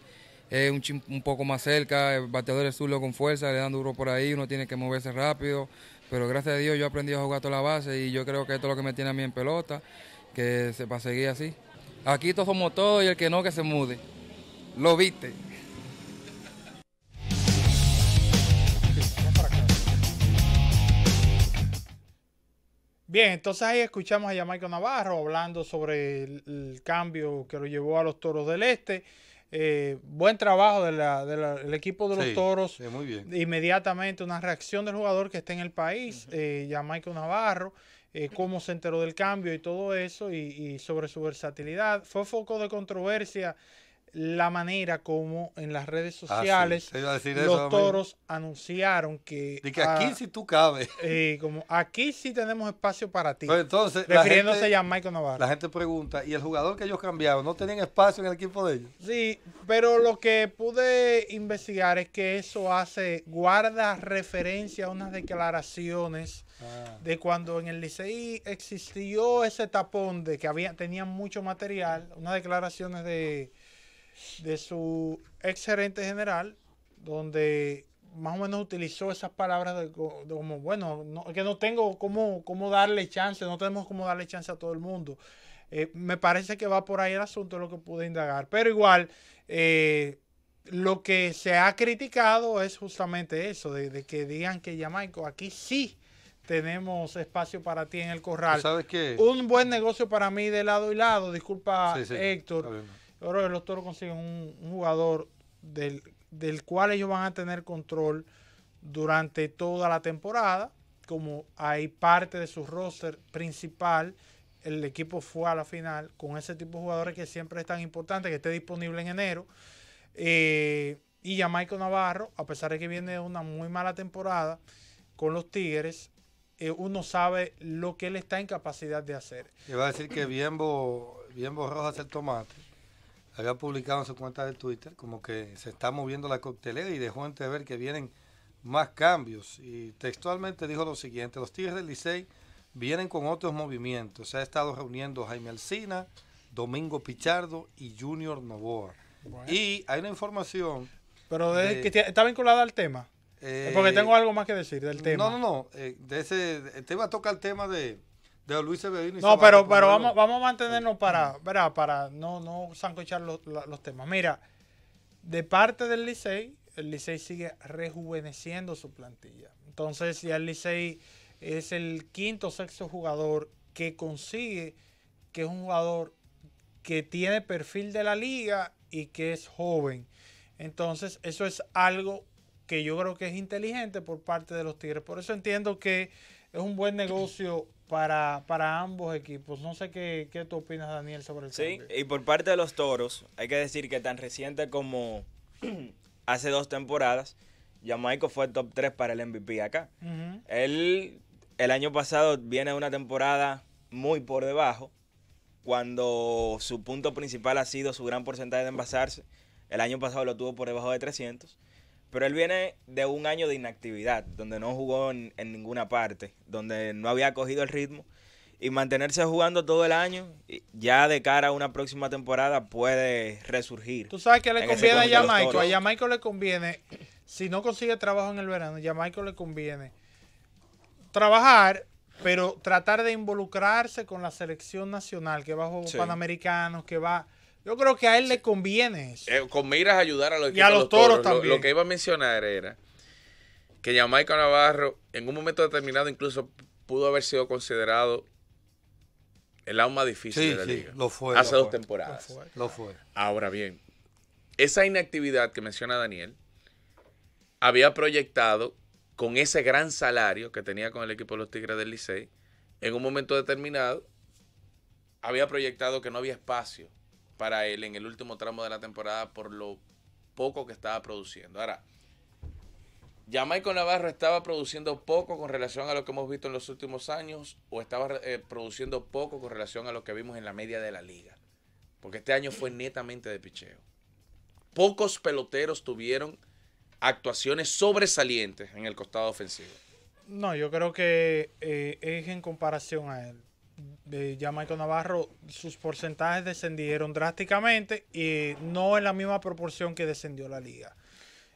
es un, un, poco más cerca, el bateador es zurdo con fuerza, le dan duro por ahí, uno tiene que moverse rápido, pero gracias a Dios yo he aprendido a jugar toda la base y yo creo que esto es lo que me tiene a mí en pelota, que se va a seguir así. Aquí todos somos todos y el que no, que se mude. Lo viste. Bien, entonces ahí escuchamos a Jamaica Navarro hablando sobre el cambio que lo llevó a los Toros del Este. Eh, buen trabajo del equipo de los toros. muy bien. Inmediatamente una reacción del jugador que está en el país, uh Navarro, eh, cómo se enteró del cambio y todo eso, y sobre su versatilidad. Fue foco de controversia la manera como en las redes ah, sociales los toros anunciaron que, aquí si sí tú cabes. Eh, como aquí sí tenemos espacio para ti. Pues refiriéndose ya a Michael Navarro. La gente pregunta, ¿y el jugador que ellos cambiaron no tenían espacio en el equipo de ellos? Sí, pero lo que pude investigar es que eso hace, guarda referencia a unas declaraciones ah. de cuando en el Licey existió ese tapón de que había, tenían mucho material, unas declaraciones de de su ex gerente general, donde más o menos utilizó esas palabras de, como, bueno, que no tengo cómo, cómo darle chance, no tenemos cómo darle chance a todo el mundo. Eh, me parece que va por ahí el asunto, lo que pude indagar. Pero igual, eh, lo que se ha criticado es justamente eso, de, que digan que Jamaica, aquí sí tenemos espacio para ti en el corral. ¿Sabes Un buen negocio para mí de lado y lado, disculpa Héctor el los toros consiguen un, jugador del, del, cual ellos van a tener control durante toda la temporada. Como hay parte de su roster principal, el equipo fue a la final con ese tipo de jugadores que siempre es tan importante que esté disponible en enero. Eh, y ya Michael Navarro, a pesar de que viene de una muy mala temporada con los Tigres, eh, uno sabe lo que él está en capacidad de hacer. va a decir que bien, Bienbo bien el tomate había publicado en su cuenta de Twitter como que se está moviendo la coctelera y dejó entrever que vienen más cambios. Y textualmente dijo lo siguiente, los Tigres del Licey vienen con otros movimientos. Se ha estado reuniendo Jaime Alcina, Domingo Pichardo y Junior Novoa. Y hay una información... Pero que está vinculada al tema. Eh, Porque tengo algo más que decir del tema. No, no, no. Eh, el de ese, el tema de, de Luis no, pero, pero vamos, vamos a mantenernos para, para no, no zancochar los, los temas. Mira, de parte del Licey, el Licey sigue rejuveneciendo su plantilla. Entonces, ya el Licey es el quinto o sexto jugador que consigue que es un jugador que tiene perfil de la liga y que es joven. Entonces, eso es algo que yo creo que es inteligente por parte de los Tigres. Por eso entiendo que es un buen negocio para, para ambos equipos. No sé qué, qué tú opinas, Daniel, sobre el Sí, y por parte de los toros, hay que decir que tan reciente como hace dos temporadas, Jamaica fue top 3 para el MVP acá. Él, el año pasado, viene una temporada muy por debajo, cuando su punto principal ha sido su gran porcentaje de envasarse. El año pasado lo tuvo por debajo de 300. Pero él viene de un año de inactividad, donde no jugó en, ninguna parte, donde no había cogido el ritmo. Y mantenerse jugando todo el año, ya de cara a una próxima temporada, puede resurgir. Tú sabes que le conviene a Jamaica, A Jamaica le conviene, si no consigue trabajo en el verano, a Jamaica le conviene trabajar, pero tratar de involucrarse con la selección nacional, que va a Panamericanos, que va yo creo que a él le conviene. Eso. Eh, con miras ayudar a los, y a los, toros, también. Lo, que iba a mencionar era que Jamaica Navarro en un momento determinado incluso pudo haber sido considerado el alma difícil de la sí, liga. Lo fue. Hace dos temporadas. lo fue. Ahora bien, esa inactividad que menciona Daniel había proyectado con ese gran salario que tenía con el equipo de los Tigres del Licey, en un momento determinado había proyectado que no había espacio para él en el último tramo de la temporada por lo poco que estaba produciendo. Ahora, ya Navarro estaba produciendo poco con relación a lo que hemos visto en los últimos años o estaba eh, produciendo poco con relación a lo que vimos en la media de la liga. Porque este año fue netamente de picheo. Pocos peloteros tuvieron actuaciones sobresalientes en el costado ofensivo. No, yo creo que eh, es en comparación a él de ya Navarro, sus porcentajes descendieron drásticamente y no en la misma proporción que descendió la liga.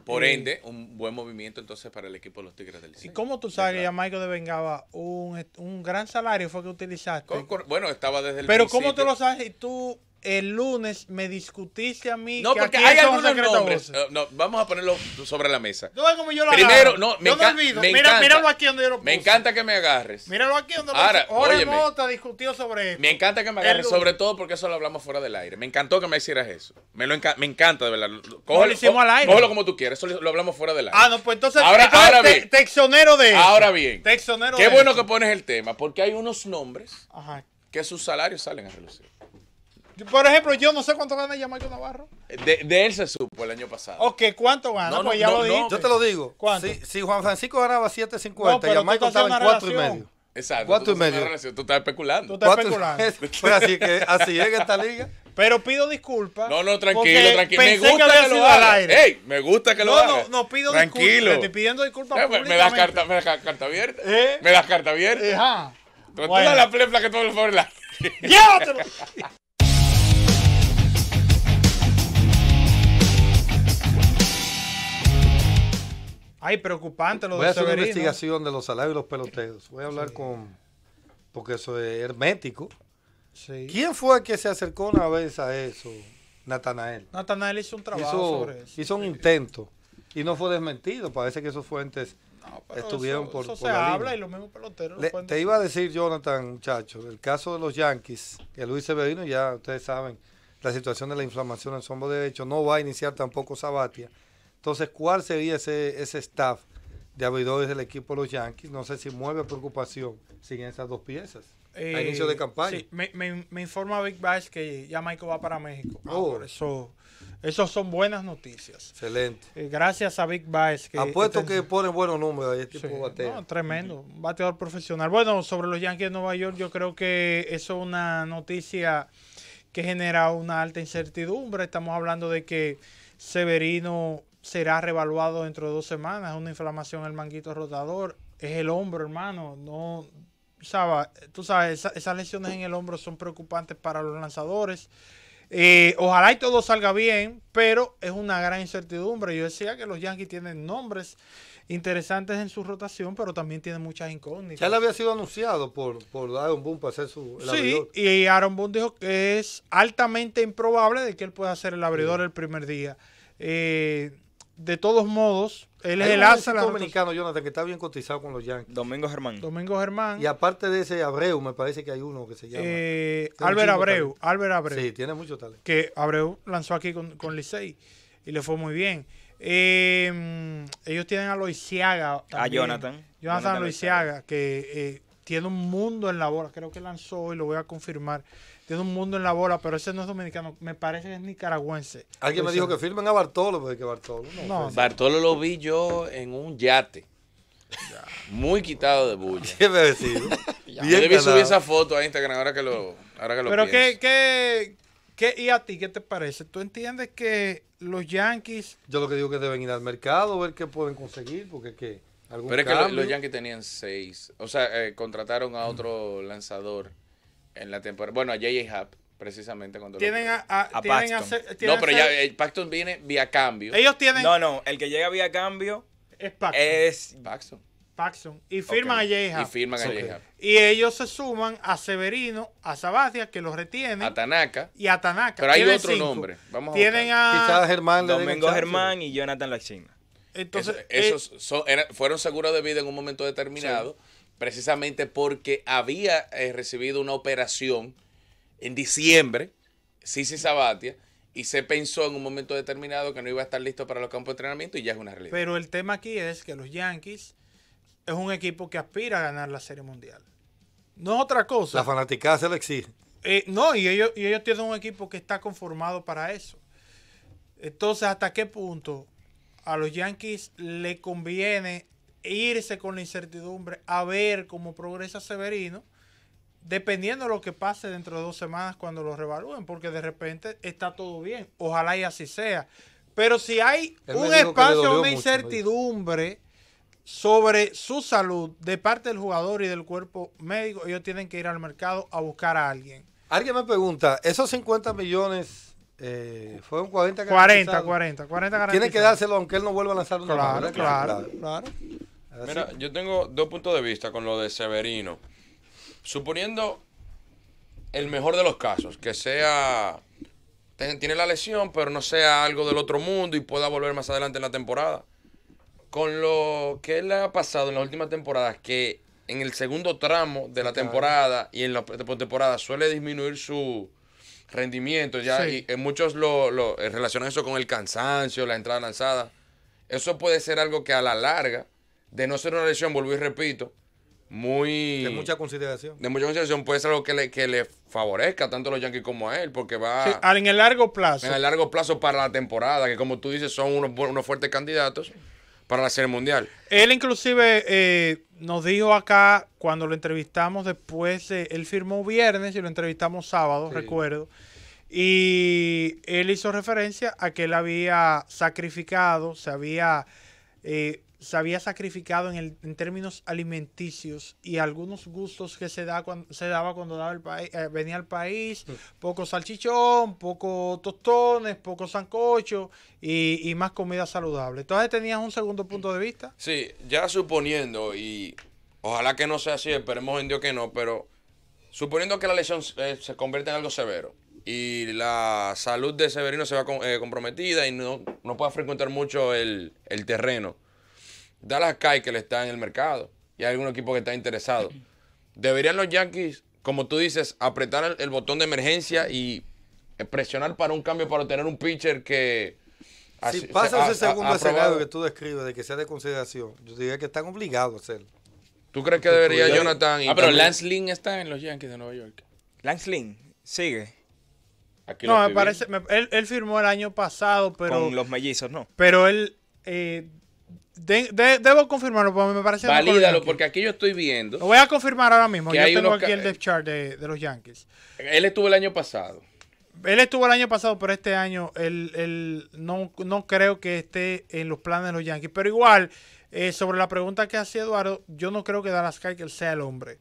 Por eh, ende, un buen movimiento entonces para el equipo de los Tigres del Licey. ¿Y cómo tú sabes que ya Michael devengaba un, gran salario? Fue que utilizaste. bueno, estaba desde el Pero ¿cómo tú lo sabes y tú el lunes me discutiste a mí. No, porque hay algunos nombres. Eh, no, vamos a ponerlo sobre la mesa. No, como yo lo Primero, no, me, me encanta. Míralo aquí donde yo lo puse. Me encanta que me agarres. Míralo aquí donde Ahora, lo puse. Ahora, Mota discutió sobre esto. Me encanta que me agarres, sobre todo porque eso lo hablamos fuera del aire. Me encantó que me hicieras eso. Me, lo me encanta, de verdad. lo hicimos al aire. Cógelo como tú quieras, eso lo hablamos fuera del aire. Ah, no, pues entonces. Ahora, bien. texonero de eso. Ahora bien. Texonero Qué bueno que pones el tema, porque hay unos nombres que sus salarios salen a relucir. Por ejemplo, yo no sé cuánto gana Yamaico Navarro. De, él se supo el año pasado. Ok, ¿cuánto gana? No, pues ya lo dije. yo te lo digo. ¿Cuánto? Si, Juan Francisco ganaba 7.50, y Yamaico estaba en 4 y medio. Exacto. 4 y medio. Tú estás especulando. Tú estás especulando. así, que, así es en esta liga. Pero pido disculpas. No, no, tranquilo, tranquilo. Me gusta que, lo haga. Ey, me gusta que lo haga. No, no, pido tranquilo. disculpas. Estoy pidiendo disculpas. Eh, me, das carta, me das carta abierta. Eh, me das carta abierta. Eh, ajá. Tú bueno. la plepla que todo el favor la. ¡Llévatelo! Ay, preocupante lo Voy a hacer una investigación de los salarios y los peloteros. Voy a hablar con. Porque eso es hermético. Sí. ¿Quién fue el que se acercó una vez a eso? Natanael. Natanael hizo un trabajo sobre eso. hizo un intento y no fue desmentido. Parece que sus fuentes. estuvieron eso, por- eso se habla y los mismos peloteros te iba a decir, Jonathan, muchachos, el caso de los Yankees, que Luis Severino, ya ustedes saben, la situación de la inflamación en su hombro derecho, no va a iniciar tampoco Sabatia. Entonces, ¿cuál sería ese, ese staff de abridores del equipo de los Yankees? No sé si mueve preocupación sin esas dos piezas. a eh, inicio de campaña. me, informa Big Bash que ya Michael va para México. Ah, oh. eso, son buenas noticias. Excelente. Eh, gracias a Big Bash. Que Apuesto este que pone buenos números ahí, este de no, tremendo. bateador profesional. Bueno, sobre los Yankees de Nueva York, yo creo que eso es una noticia que genera una alta incertidumbre. Estamos hablando de que Severino será revaluado dentro de dos semanas. Una inflamación en el manguito rotador. Es el hombro, hermano. No, sabes, tú sabes, esas lesiones en el hombro son preocupantes para los lanzadores. Eh, ojalá y todo salga bien, pero es una gran incertidumbre. Yo decía que los Yankees tienen nombres interesantes en su rotación, pero también tienen muchas incógnitas. Ya le había sido anunciado por, por Aaron Boone para hacer su sí, Y Aaron Boone dijo que es altamente improbable de que él pueda ser el abridor el primer día. Eh, de todos modos, él es el asa dominicano, Jonathan, que está bien cotizado con los Yankees. Domingo Germán. Domingo Germán. Y aparte de ese Abreu, me parece que hay uno que se llama. Eh, Albert Abreu. Albert Abreu. Sí, tiene mucho talento. Que Abreu lanzó aquí con, con Licey y le fue muy bien. Eh, ellos tienen a Loisiaga. A Jonathan. Jonathan, Loisiaga, que eh, tiene un mundo en la bola. Creo que lanzó y lo voy a confirmar tiene un mundo en la bola, pero ese no es dominicano, me parece que es nicaragüense. Alguien me pues, dijo eh, que firmen a Bartolo, pues, que Bartolo no. Bartolo lo vi yo en un yate. Muy quitado de bulla. ¿Qué me decís? yo debí subir esa foto a Instagram ahora que lo, ahora que lo Pero qué, qué, qué, ¿y a ti qué te parece? ¿Tú entiendes que los Yankees... Yo lo que digo es que deben ir al mercado, ver qué pueden conseguir, porque qué... Pero es que los, Yankees tenían seis. O sea, eh, contrataron a otro lanzador en la temporada. Bueno, a JJ Hub precisamente cuando tienen a, tienen a No, pero ya el eh, Paxton viene vía cambio. Ellos tienen No, no, el que llega vía cambio es Paxton. Es Paxton. Y firman a J. Y firman a Y ellos se suman a Severino, a Sabatia, que los retiene A Tanaka. Y a Tanaka. Pero hay otro nombre. Vamos a, Germán. Domingo Germán y Jonathan Lachina. Entonces, Eso, eh, esos fueron seguros de vida en un momento determinado precisamente porque había eh, recibido una operación en diciembre, Sisi Sabatia, y se pensó en un momento determinado que no iba a estar listo para los campos de entrenamiento y ya es una realidad. Pero el tema aquí es que los Yankees es un equipo que aspira a ganar la Serie Mundial. No es otra cosa. La fanaticada se lo exige. Eh, no, y ellos, y ellos tienen un equipo que está conformado para eso. Entonces, ¿hasta qué punto a los Yankees le conviene irse con la incertidumbre a ver cómo progresa Severino, dependiendo de lo que pase dentro de dos semanas cuando lo revalúen, porque de repente está todo bien. Ojalá y así sea. Pero si hay un espacio, una incertidumbre sobre su salud de parte del jugador y del cuerpo médico, ellos tienen que ir al mercado a buscar a alguien. Alguien me pregunta, esos 50 millones eh, fue un 40 40, 40, 40 Tiene que dárselo aunque él no vuelva a lanzar claro, claro, claro, Mira, yo tengo dos puntos de vista con lo de Severino. Suponiendo el mejor de los casos, que sea tiene la lesión, pero no sea algo del otro mundo y pueda volver más adelante en la temporada. Con lo que le ha pasado en las últimas temporadas, que en el segundo tramo de la temporada y en la temporada suele disminuir su, rendimiento, ya y, eh, muchos lo, eh, relacionan eso con el cansancio, la entrada lanzada. Eso puede ser algo que a la larga, de no ser una lesión, vuelvo y repito, muy... De mucha consideración. De mucha consideración puede ser algo que le, que le favorezca tanto a los Yankees como a él, porque va... en el largo plazo. En el largo plazo para la temporada, que como tú dices son unos, unos fuertes candidatos para la Serie Mundial. Él inclusive... Eh nos dijo acá cuando lo entrevistamos después, él firmó viernes y lo entrevistamos sábado, recuerdo. Y él hizo referencia a que él había sacrificado, se había eh, se había sacrificado en, el, en términos alimenticios y algunos gustos que se, da cuando, se daba cuando daba el país, eh, venía al país, mm. poco salchichón, poco tostones, poco sancocho y, más comida saludable. Entonces tenías un segundo punto de vista. Sí, ya suponiendo, y ojalá que no sea así, esperemos en Dios que no, pero suponiendo que la lesión eh, se convierte en algo severo y la salud de Severino se va eh, comprometida y no, no pueda frecuentar mucho el, el terreno Dallas Kai que le está en el mercado y hay algún equipo que está interesado. ¿Deberían los Yankees, como tú dices, apretar el, botón de emergencia y eh, presionar para un cambio para tener un pitcher que... Si pasa ese segundo escenario que tú describes, de que sea de consideración, yo diría que están obligados a hacerlo. ¿Tú crees que debería Jonathan? Ah, pero Lance Lynn está en los Yankees de Nueva York. Lance Lynn, sigue. no, me parece, él, firmó el año pasado, pero... Con los mellizos, ¿no? Pero él, eh, debo confirmarlo, porque me parece. Valídalo, porque aquí yo estoy viendo. Lo voy a confirmar ahora mismo. Yo tengo aquí el depth chart de, los Yankees. Él estuvo el año pasado. Él estuvo el año pasado, pero este año él, él no, no, creo que esté en los planes de los Yankees. Pero igual, eh, sobre la pregunta que hacía Eduardo, yo no creo que Dallas él sea el hombre.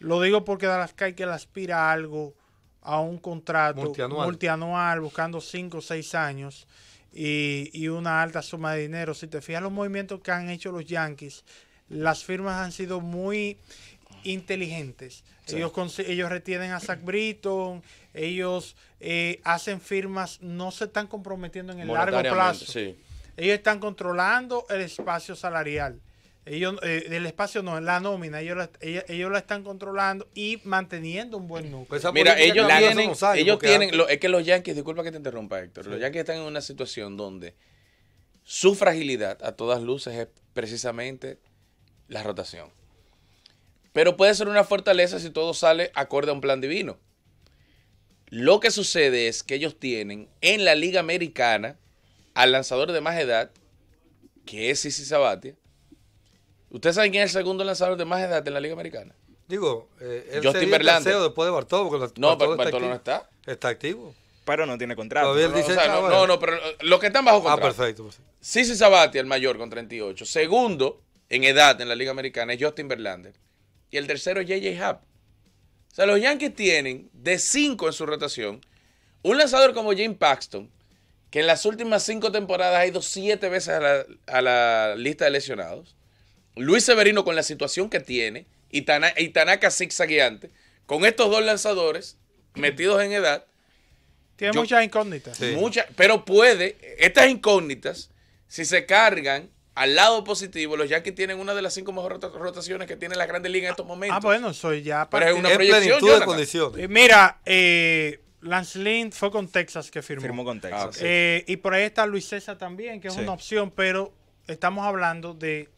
Lo digo porque Dallas él aspira a algo, a un contrato multianual, multianual buscando 5 o 6 años y, una alta suma de dinero. Si te fijas los movimientos que han hecho los Yankees, las firmas han sido muy inteligentes. Ellos, ellos retienen a Zach Britton, ellos eh, hacen firmas, no se están comprometiendo en el largo plazo. Ellos están controlando el espacio salarial. Ellos, eh, el espacio no, la nómina, ellos la, ellos, están controlando y manteniendo un buen núcleo. Pues Mira, ellos tienen, ellos tienen es que los Yankees, disculpa que te interrumpa Héctor, los Yankees están en una situación donde su fragilidad a todas luces es precisamente la rotación. Pero puede ser una fortaleza si todo sale acorde a un plan divino. Lo que sucede es que ellos tienen en la Liga Americana al lanzador de más edad, que es Sisi Sabatia, ¿Usted sabe quién es el segundo lanzador de más edad en la Liga Americana? Digo, eh, sería el tercero después de Bartolo. Porque no, Bartolo, no está. Está activo. Pero no tiene contrato. o sea, ah, no, no, pero los que están bajo ah, contrato. Ah, perfecto. Pues Sisi Sabati, el mayor, con 38. Segundo en edad en la Liga Americana es Justin Verlander. Y el tercero es J.J. Happ. O sea, los Yankees tienen de cinco en su rotación un lanzador como Jim Paxton, que en las últimas cinco temporadas ha ido siete veces a la lista de lesionados. Luis Severino con la situación que tiene y, Tanaka, zigzagueante, con estos dos lanzadores metidos en edad. Tiene muchas incógnitas. Muchas, pero puede, estas incógnitas, si se cargan al lado positivo, los Yankees tienen una de las cinco mejores rotaciones que tiene la grande liga en estos ah, momentos. Ah, bueno, soy ya. para es una proyección, eh, Mira, eh, Lance Lynn fue con Texas que firmó. Firmó con Texas. Ah, eh, y por ahí está Luis César también, que es una opción, pero estamos hablando de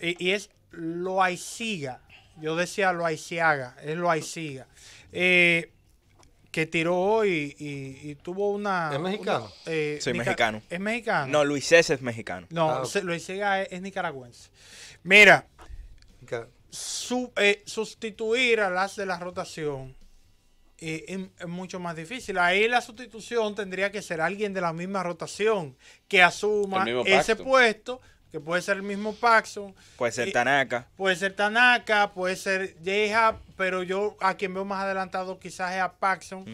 y, y es Loaiziga. Yo decía Loaiziaga, es Loaiziga. Eh, que tiró hoy y, tuvo una. ¿Es mexicano? Eh, mexicano. ¿Es mexicano? No, Luis es mexicano. No, ah, es, nicaragüense. Mira, su, eh, sustituir a las de la rotación es, mucho más difícil. Ahí la sustitución tendría que ser alguien de la misma rotación que asuma ese puesto que puede ser el mismo Paxson. Puede ser eh, Tanaka. Puede ser Tanaka, puede ser Yeja, pero yo a quien veo más adelantado quizás es a Paxson.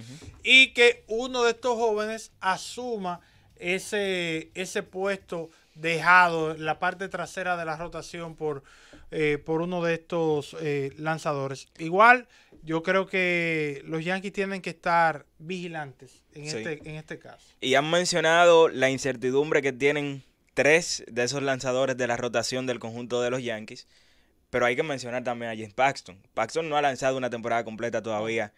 Y que uno de estos jóvenes asuma ese, ese puesto dejado, la parte trasera de la rotación por, eh, por uno de estos eh, lanzadores. Igual, yo creo que los Yankees tienen que estar vigilantes en, este, en este caso. Y han mencionado la incertidumbre que tienen tres de esos lanzadores de la rotación del conjunto de los Yankees. Pero hay que mencionar también a James Paxton. Paxton no ha lanzado una temporada completa todavía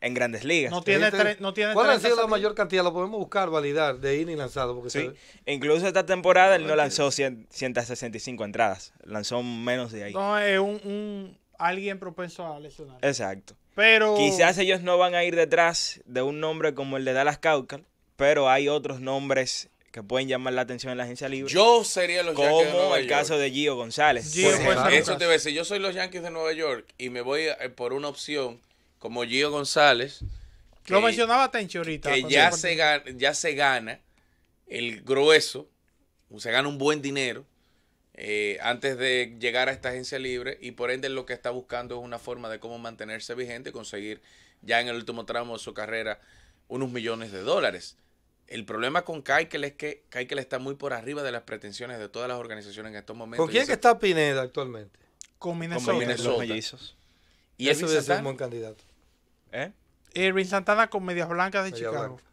en grandes ligas. No tiene, tres. no tiene ¿Cuál ha sido la mayor cantidad? Lo podemos buscar, validar, de inning lanzado. Porque sí. Incluso esta temporada él no lanzó 165 entradas. Lanzó menos de ahí. No, es un, alguien propenso a lesionar. Exacto. Pero... Quizás ellos no van a ir detrás de un nombre como el de Dallas Caucal, pero hay otros nombres que pueden llamar la atención en la agencia libre. Yo sería los Yankees de Nueva el caso de Gio González. Gio eso te yo soy los Yankees de Nueva York y me voy eh, por una opción como Gio González. Lo que- mencionaba que ya se, gana, el grueso, se gana un buen dinero eh, antes de llegar a esta agencia libre y por ende lo que está buscando es una forma de cómo mantenerse vigente y conseguir ya en el último tramo de su carrera unos millones de dólares. El problema con Kaikel es que Kaikel está muy por arriba de las pretensiones de todas las organizaciones en estos momentos. ¿Con quién que está Pineda actualmente? Con Minnesota. Con Minnesota. y Eso debe ser un buen candidato. ¿Eh? Irving Santana con Medias Blancas de Chicago. Eh,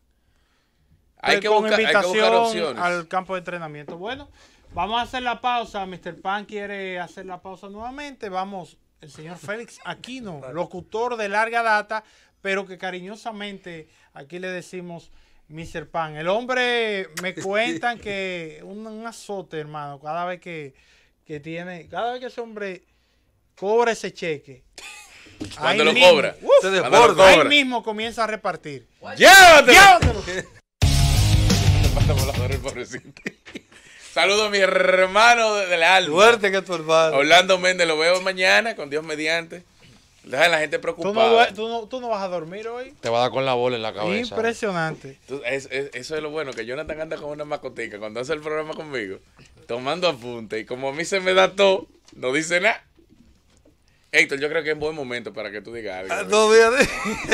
hay, que buscar, invitación al campo de entrenamiento. Bueno, vamos a hacer la pausa. Mr. Pan quiere hacer la pausa nuevamente. Vamos, el señor Félix Aquino, locutor de larga data, pero que cariñosamente aquí le decimos... Mr. Pan. El hombre me cuentan que un, azote, hermano, cada vez que, tiene, cada vez que ese hombre cobra ese cheque. Cuando lo cobra, se desborda, Ahí mismo comienza a repartir. Llévatelo. Saludos mi hermano del alma. Suerte que tu hermano. Orlando Méndez, lo veo mañana con Dios mediante. Deja a la gente preocupada. ¿Tú no, vas a dormir hoy? Te va a dar con la bola en la cabeza. Impresionante. eso es lo bueno, que Jonathan anda con una mascotica cuando hace el programa conmigo, tomando apunte. Y como a mí se me da todo, no dice nada. Héctor, yo creo que es buen momento para que tú digas algo. Ah, no,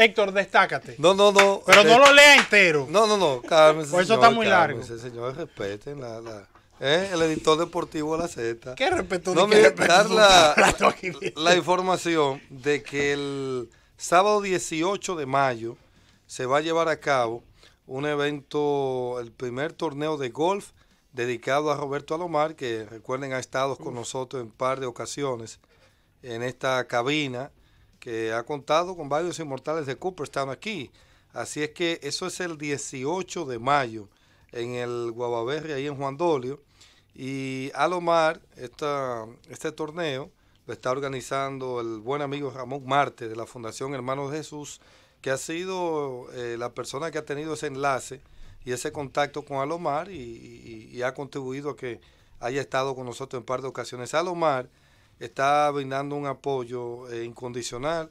Héctor, destácate. No, no, no. Pero no eh, lo lea entero. No, no, no. Por eso está muy largo. señor, la... ¿Eh? El editor deportivo de la Z. Qué respeto. No, me dar la, información de que el sábado 18 de mayo se va a llevar a cabo un evento, el primer torneo de golf dedicado a Roberto Alomar, que recuerden ha estado con nosotros en par de ocasiones en esta cabina, que ha contado con varios inmortales de Cooperstown aquí. Así es que eso es el 18 de mayo en el Guavaberri, ahí en Juan Dolio. Y Alomar, este torneo lo está organizando el buen amigo Ramón Marte de la Fundación Hermanos Jesús, que ha sido eh, la persona que ha tenido ese enlace y ese contacto con Alomar y, ha contribuido a que haya estado con nosotros en par de ocasiones. Alomar está brindando un apoyo eh, incondicional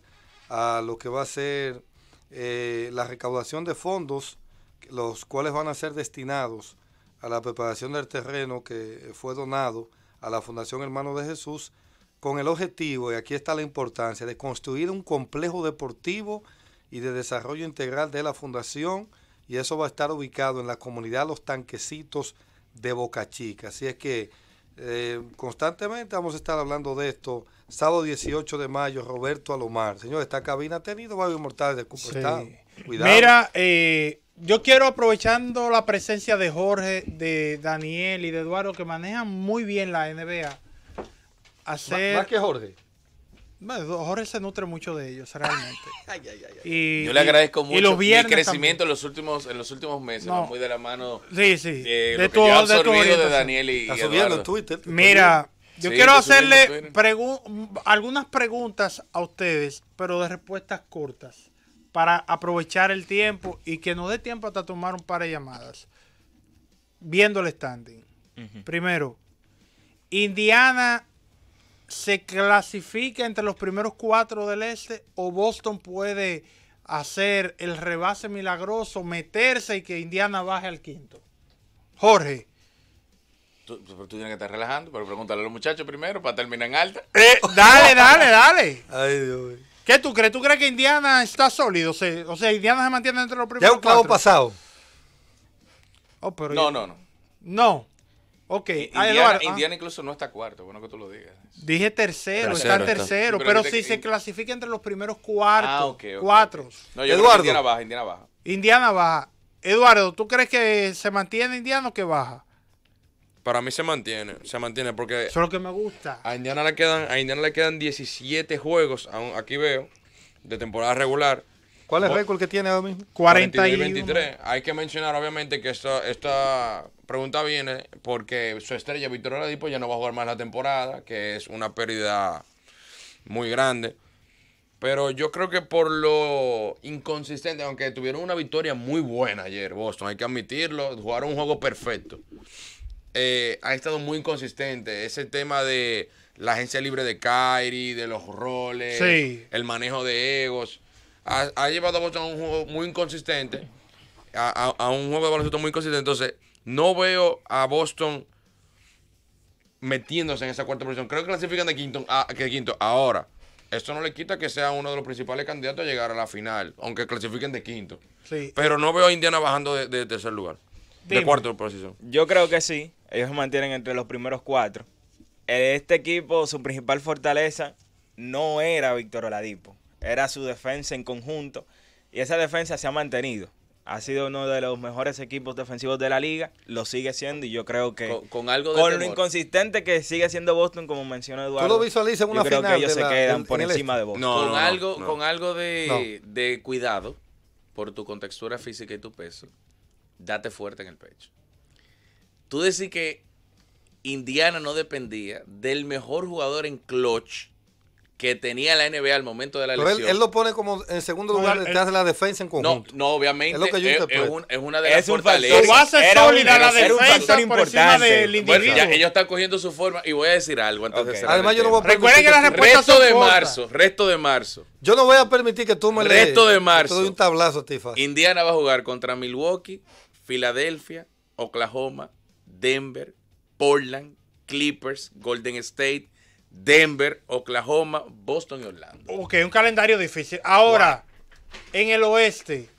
a lo que va a ser eh, la recaudación de fondos, los cuales van a ser destinados a la preparación del terreno que fue donado a la Fundación Hermano de Jesús con el objetivo, y aquí está la importancia, de construir un complejo deportivo y de desarrollo integral de la fundación y eso va a estar ubicado en la comunidad Los Tanquecitos de Boca Chica. Así es que eh, constantemente vamos a estar hablando de esto. Sábado 18 de mayo, Roberto Alomar. Señor, esta cabina ha tenido varios mortales de sí. Cuidado. Mira, eh, yo quiero aprovechando la presencia de Jorge, de Daniel y de Eduardo, que manejan muy bien la NBA. Hacer... Más que Jorge. Jorge se nutre mucho de ellos, realmente. y, Yo le agradezco mucho y mi crecimiento en los últimos en los últimos meses, muy de la mano sí, sí. de, de de, de Daniel y, Eduardo. Twitter, Mira, yo quiero hacerle algunas preguntas a ustedes, pero de respuestas cortas para aprovechar el tiempo y que no dé tiempo hasta tomar un par de llamadas. Viendo el standing. Primero, Indiana se clasifica entre los primeros cuatro del este o Boston puede hacer el rebase milagroso, meterse y que Indiana baje al quinto. Jorge. Tú, tienes que estar relajando, pero pregúntale a los muchachos primero para terminar en alta. Eh, dale, dale, dale. Ay, Dios mío. ¿Qué tú crees? ¿Tú crees que Indiana está sólido? O sea, Indiana se mantiene entre los primeros. Ya un clavo pasado. Oh, no, no, no. No. Ok. Ah. Indiana, incluso no está cuarto, bueno que tú lo digas. Dije tercero, tercero está tercero, pero, sí si se clasifica entre los primeros cuartos, ah, cuatro. Eduardo. Indiana baja, Indiana baja. Indiana baja. Eduardo, ¿tú crees que se mantiene Indiana o que baja? Para mí se mantiene, se mantiene porque... Eso lo que me gusta. A Indiana le quedan, a Indiana le quedan 17 juegos, aquí veo, de temporada regular. ¿Cuál es el récord que tiene ahora mismo? 40 y 23. Hay que mencionar, obviamente, que esta, esta pregunta viene porque su estrella, Victoria Oladipo, ya no va a jugar más la temporada, que es una pérdida muy grande. Pero yo creo que por lo inconsistente, aunque tuvieron una victoria muy buena ayer, Boston, hay que admitirlo, jugaron un juego perfecto. Eh, ha estado muy inconsistente. Ese tema de la agencia libre de Kyrie, de los roles, el manejo de egos, ha, llevado a Boston a un juego muy inconsistente, a, un juego de baloncesto muy inconsistente. Entonces, no veo a Boston metiéndose en esa cuarta posición. Creo que clasifican de quinto, ah, quinto. Ahora, esto no le quita que sea uno de los principales candidatos a llegar a la final, aunque clasifiquen de quinto. Sí. Pero no veo a Indiana bajando de, tercer lugar. De cuarto posición. Yo creo que sí. Ellos se mantienen entre los primeros cuatro. Este equipo, su principal fortaleza no era Víctor Oladipo, era su defensa en conjunto. Y esa defensa se ha mantenido. Ha sido uno de los mejores equipos defensivos de la liga, lo sigue siendo y yo creo que con, algo lo inconsistente que sigue siendo Boston, como mencionó Eduardo. Tú lo una yo creo que ellos se quedan por este. encima de Boston. con algo, con algo de, de cuidado por tu contextura física y tu peso, date fuerte en el pecho tú decís que Indiana no dependía del mejor jugador en clutch que tenía la NBA al momento de la elección. Pero él, lo pone como en segundo lugar no, hace la defensa en conjunto. No, no obviamente. Es, lo que yo es, es, un, es una de las es fortalezas. la defensa por encima importante. Del bueno, ya, ellos están cogiendo su forma y voy a decir algo antes de Además, yo no voy a Recuerden que la respuesta resto de marzo, resto de marzo. Yo no voy a permitir que tú me lees. Resto de marzo. Te doy un tablazo, Tifa. Indiana va a jugar contra Milwaukee, Filadelfia, Oklahoma, Denver, Portland, Clippers, Golden State, Denver, Oklahoma, Boston y Orlando. Ok, un calendario difícil. Ahora, en el oeste,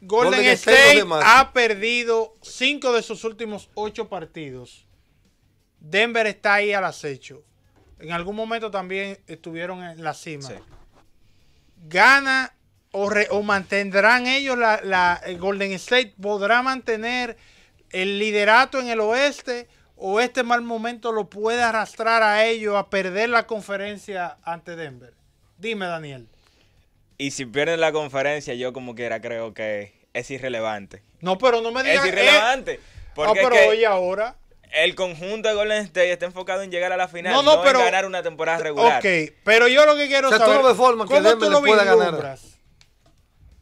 Golden, State, ha perdido cinco de sus últimos ocho partidos. Denver está ahí al acecho. En algún momento también estuvieron en la cima. Gana o, mantendrán ellos la, Golden State podrá mantener el liderato en el oeste o este mal momento lo puede arrastrar a ellos a perder la conferencia ante Denver. Dime, Daniel. Y si pierden la conferencia, yo como quiera creo que es irrelevante. No, pero no me digas. Es irrelevante. Ah, no, pero hoy ahora. El conjunto de Golden State está enfocado en llegar a la final, no, ganar una temporada regular. Ok, pero yo lo que quiero saber, tú no tú lo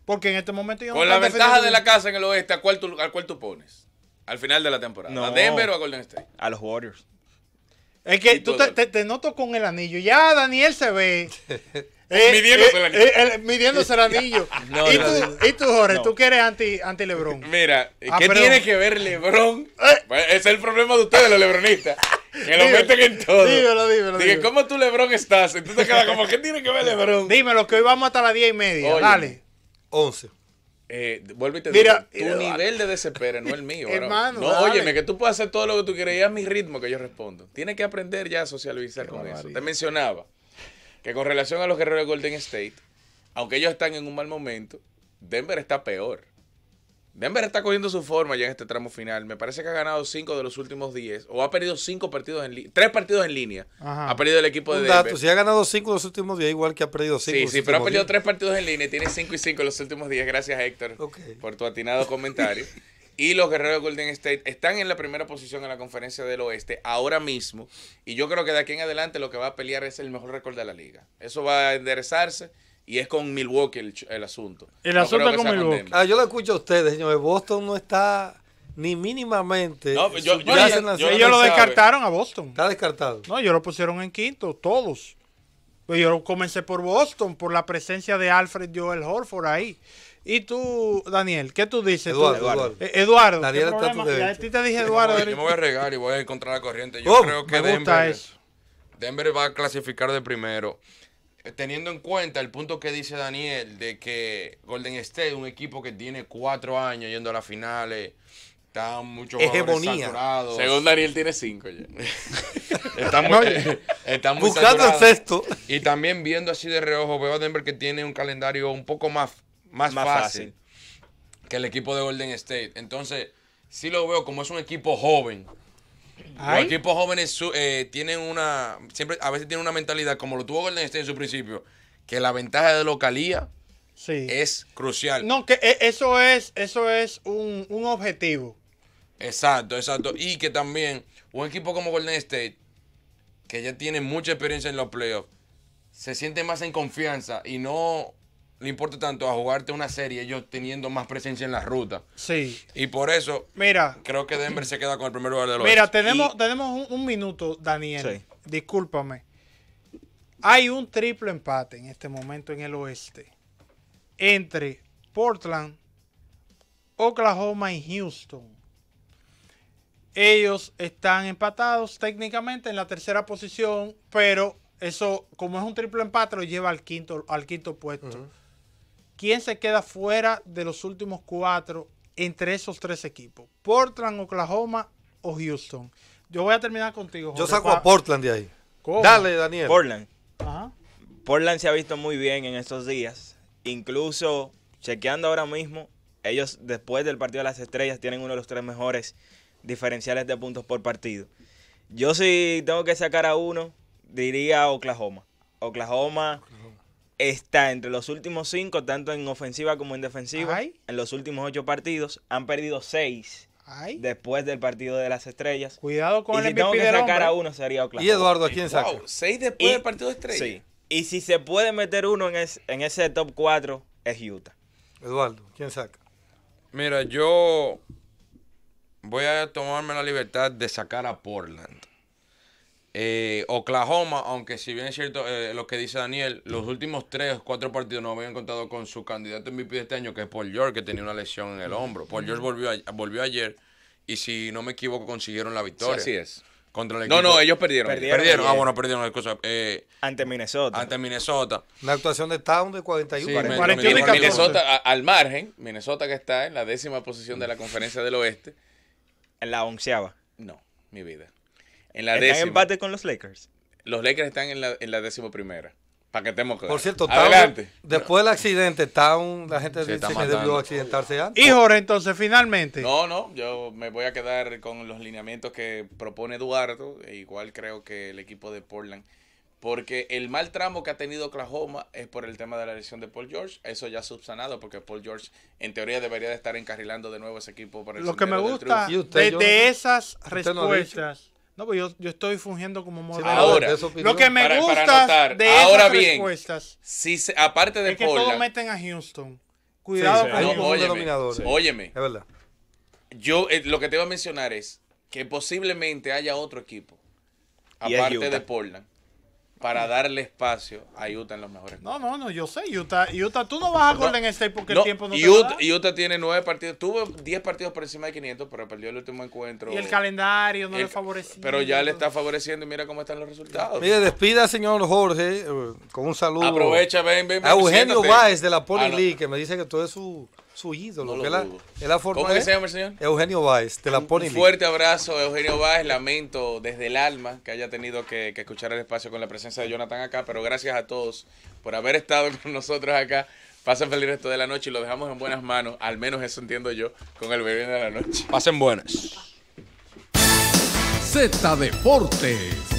Porque en este momento yo Con la ventaja de la casa en el oeste, a cuál tú pones? Al final de la temporada. ¿A Denver o a Golden State? A los Warriors. Es que tú te, te, noto con el anillo. Ya Daniel se ve. Eh, eh, eh, midiéndose el anillo. el anillo. no, ¿Y, tú, ¿Y, tú, Jorge, tú quieres eres anti, anti Lebron. Mira, ah, ¿qué tiene que ver Lebron? Pues, es el problema de ustedes, los lebronistas. Que lo meten en todo. Dímelo, dímelo. Dije, ¿cómo tú Lebron estás? Entonces queda como, ¿qué tiene que ver Lebron? Dímelo, que hoy vamos hasta las diez y media. Dale. Once. Eh, vuelve y te digo, tu eh, nivel de desespero no el mío. no, óyeme, que tú puedes hacer todo lo que tú quieras y es mi ritmo que yo respondo. Tienes que aprender ya a socializar con eso. Te mencionaba que con relación a los guerreros de Golden State, aunque ellos están en un mal momento, Denver está peor. Denver está cogiendo su forma ya en este tramo final. Me parece que ha ganado cinco de los últimos diez. O ha perdido cinco partidos en tres partidos en línea. Ha perdido el equipo de dato, Si ha ganado cinco de los últimos días igual que ha perdido cinco. Sí, sí, pero ha perdido tres partidos en línea tiene cinco y cinco en los últimos días Gracias, Héctor, por tu atinado comentario. y los guerreros de Golden State están en la primera posición en la conferencia del oeste ahora mismo. Y yo creo que de aquí en adelante lo que va a pelear es el mejor récord de la liga. Eso va a enderezarse y es con Milwaukee el, asunto. El asunto con Milwaukee. Ah, yo lo escucho a ustedes, señores. Boston no está ni mínimamente. No, yo, yo, ellos lo descartaron a Boston. Está descartado. No, ellos lo pusieron en quinto, todos. Pues yo comencé por Boston, por la presencia de Alfred Joel Horford ahí. Y tú, Daniel, ¿qué tú dices? Eduardo. Eduardo. Eh, tu yo me voy a regar y voy a encontrar la corriente. Yo oh, creo que me gusta eso. Denver va a clasificar de primero teniendo en cuenta el punto que dice Daniel de que Golden State, un equipo que tiene cuatro años yendo a las finales, está mucho saturado. Según Daniel tiene cinco ya. están Buscando el sexto. Y también viendo así de reojo, veo a Denver que tiene un calendario un poco más, más, fácil, fácil que el equipo de Golden State. Entonces, sí lo veo como es un equipo joven los equipos jóvenes eh, tienen una. siempre A veces tienen una mentalidad, como lo tuvo Golden State en su principio, que la ventaja de localía es crucial. No, que eh, eso es, eso es un, un objetivo. Exacto, exacto. Y que también un equipo como Golden State, que ya tiene mucha experiencia en los playoffs, se siente más en confianza y no le importa tanto a jugarte una serie ellos teniendo más presencia en la ruta. Sí. Y por eso mira, creo que Denver se queda con el primer lugar de los Mira, tenemos, tenemos un, minuto, Daniel. Discúlpame. Hay un triple empate en este momento en el oeste entre Portland, Oklahoma y Houston. Ellos están empatados técnicamente en la tercera posición, pero eso, como es un triple empate, lo lleva al quinto, al quinto puesto. ¿Quién se queda fuera de los últimos cuatro entre esos tres equipos? Portland, Oklahoma o Houston. Yo voy a terminar contigo. Yo saco a Portland de ahí. Dale, Daniel. Portland. Ajá. Portland se ha visto muy bien en estos días. Incluso chequeando ahora mismo, ellos después del partido de las estrellas tienen uno de los tres mejores diferenciales de puntos por partido. Yo si tengo que sacar a uno, diría Oklahoma. Oklahoma, Oklahoma está entre los últimos cinco, tanto en ofensiva como en defensiva. En los últimos ocho partidos han perdido seis. Después del partido de las estrellas. Cuidado con y el si tengo que sacar a uno sería Oklahoma. ¿Y Eduardo quién saca? seis después del partido de estrellas. Sí. Y si se puede meter uno en, ese top cuatro es Utah. Eduardo, ¿quién saca? Mira, yo voy a tomarme la libertad de sacar a Portland. Eh, Oklahoma, aunque si bien es cierto eh, lo que dice Daniel, los últimos tres, cuatro partidos no habían contado con su candidato en mi de este año, que es Paul George, que tenía una lesión en el hombro. Paul George volvió, volvió ayer y si no me equivoco consiguieron la victoria. así es. Contra el equipo. No, no, ellos perdieron. Perdieron. Ah, bueno, perdieron las eh, ante Minnesota. Ante Minnesota. Una actuación de Town de 41. Minnesota, al margen, Minnesota que está en la décima posición de la conferencia del oeste. En la onceava. No, mi vida. En la décima. Están empate con los Lakers. Los Lakers están en la, en la primera. Para que estemos claros. Por cierto, Adelante. después del accidente, un la gente dice que debió accidentarse antes. Híjole, entonces, finalmente. No, no, yo me voy a quedar con los lineamientos que propone Eduardo. E igual creo que el equipo de Portland porque el mal tramo que ha tenido Oklahoma es por el tema de la lesión de Paul George. Eso ya ha subsanado, porque Paul George en teoría debería de estar encarrilando de nuevo ese equipo para el Lo que me gusta de, de, esas respuestas no, pues yo, estoy fungiendo como moderador. Ahora, lo que me gusta de ahora esas bien, respuestas aparte de es que todos meten a Houston. Cuidado con los óyeme, óyeme, Yo eh, lo que te iba a mencionar es que posiblemente haya otro equipo aparte de Portland para darle espacio a Utah en los mejores. No, no, no, yo sé, Utah, Utah tú no vas a Golden State porque el tiempo no te Utah, Utah tiene nueve partidos, tuvo diez partidos por encima de 500, pero perdió el último encuentro. Y el calendario no le favoreció. Pero ya le está favoreciendo y mira cómo están los resultados. Mire, despida, señor Jorge, eh, con un saludo. Aprovecha, ven, ven. A Eugenio Váez de la Poli ah, League, que me dice que todo es su su ídolo. la, forma ¿Cómo que se señor? Eugenio Báez, te la pone. Un fuerte abrazo, Eugenio Báez. Lamento desde el alma que haya tenido que, que, escuchar el espacio con la presencia de Jonathan acá, pero gracias a todos por haber estado con nosotros acá. Pasen feliz resto de la noche y lo dejamos en buenas manos, al menos eso entiendo yo, con el bebé de la noche. Pasen buenas. Z Deportes.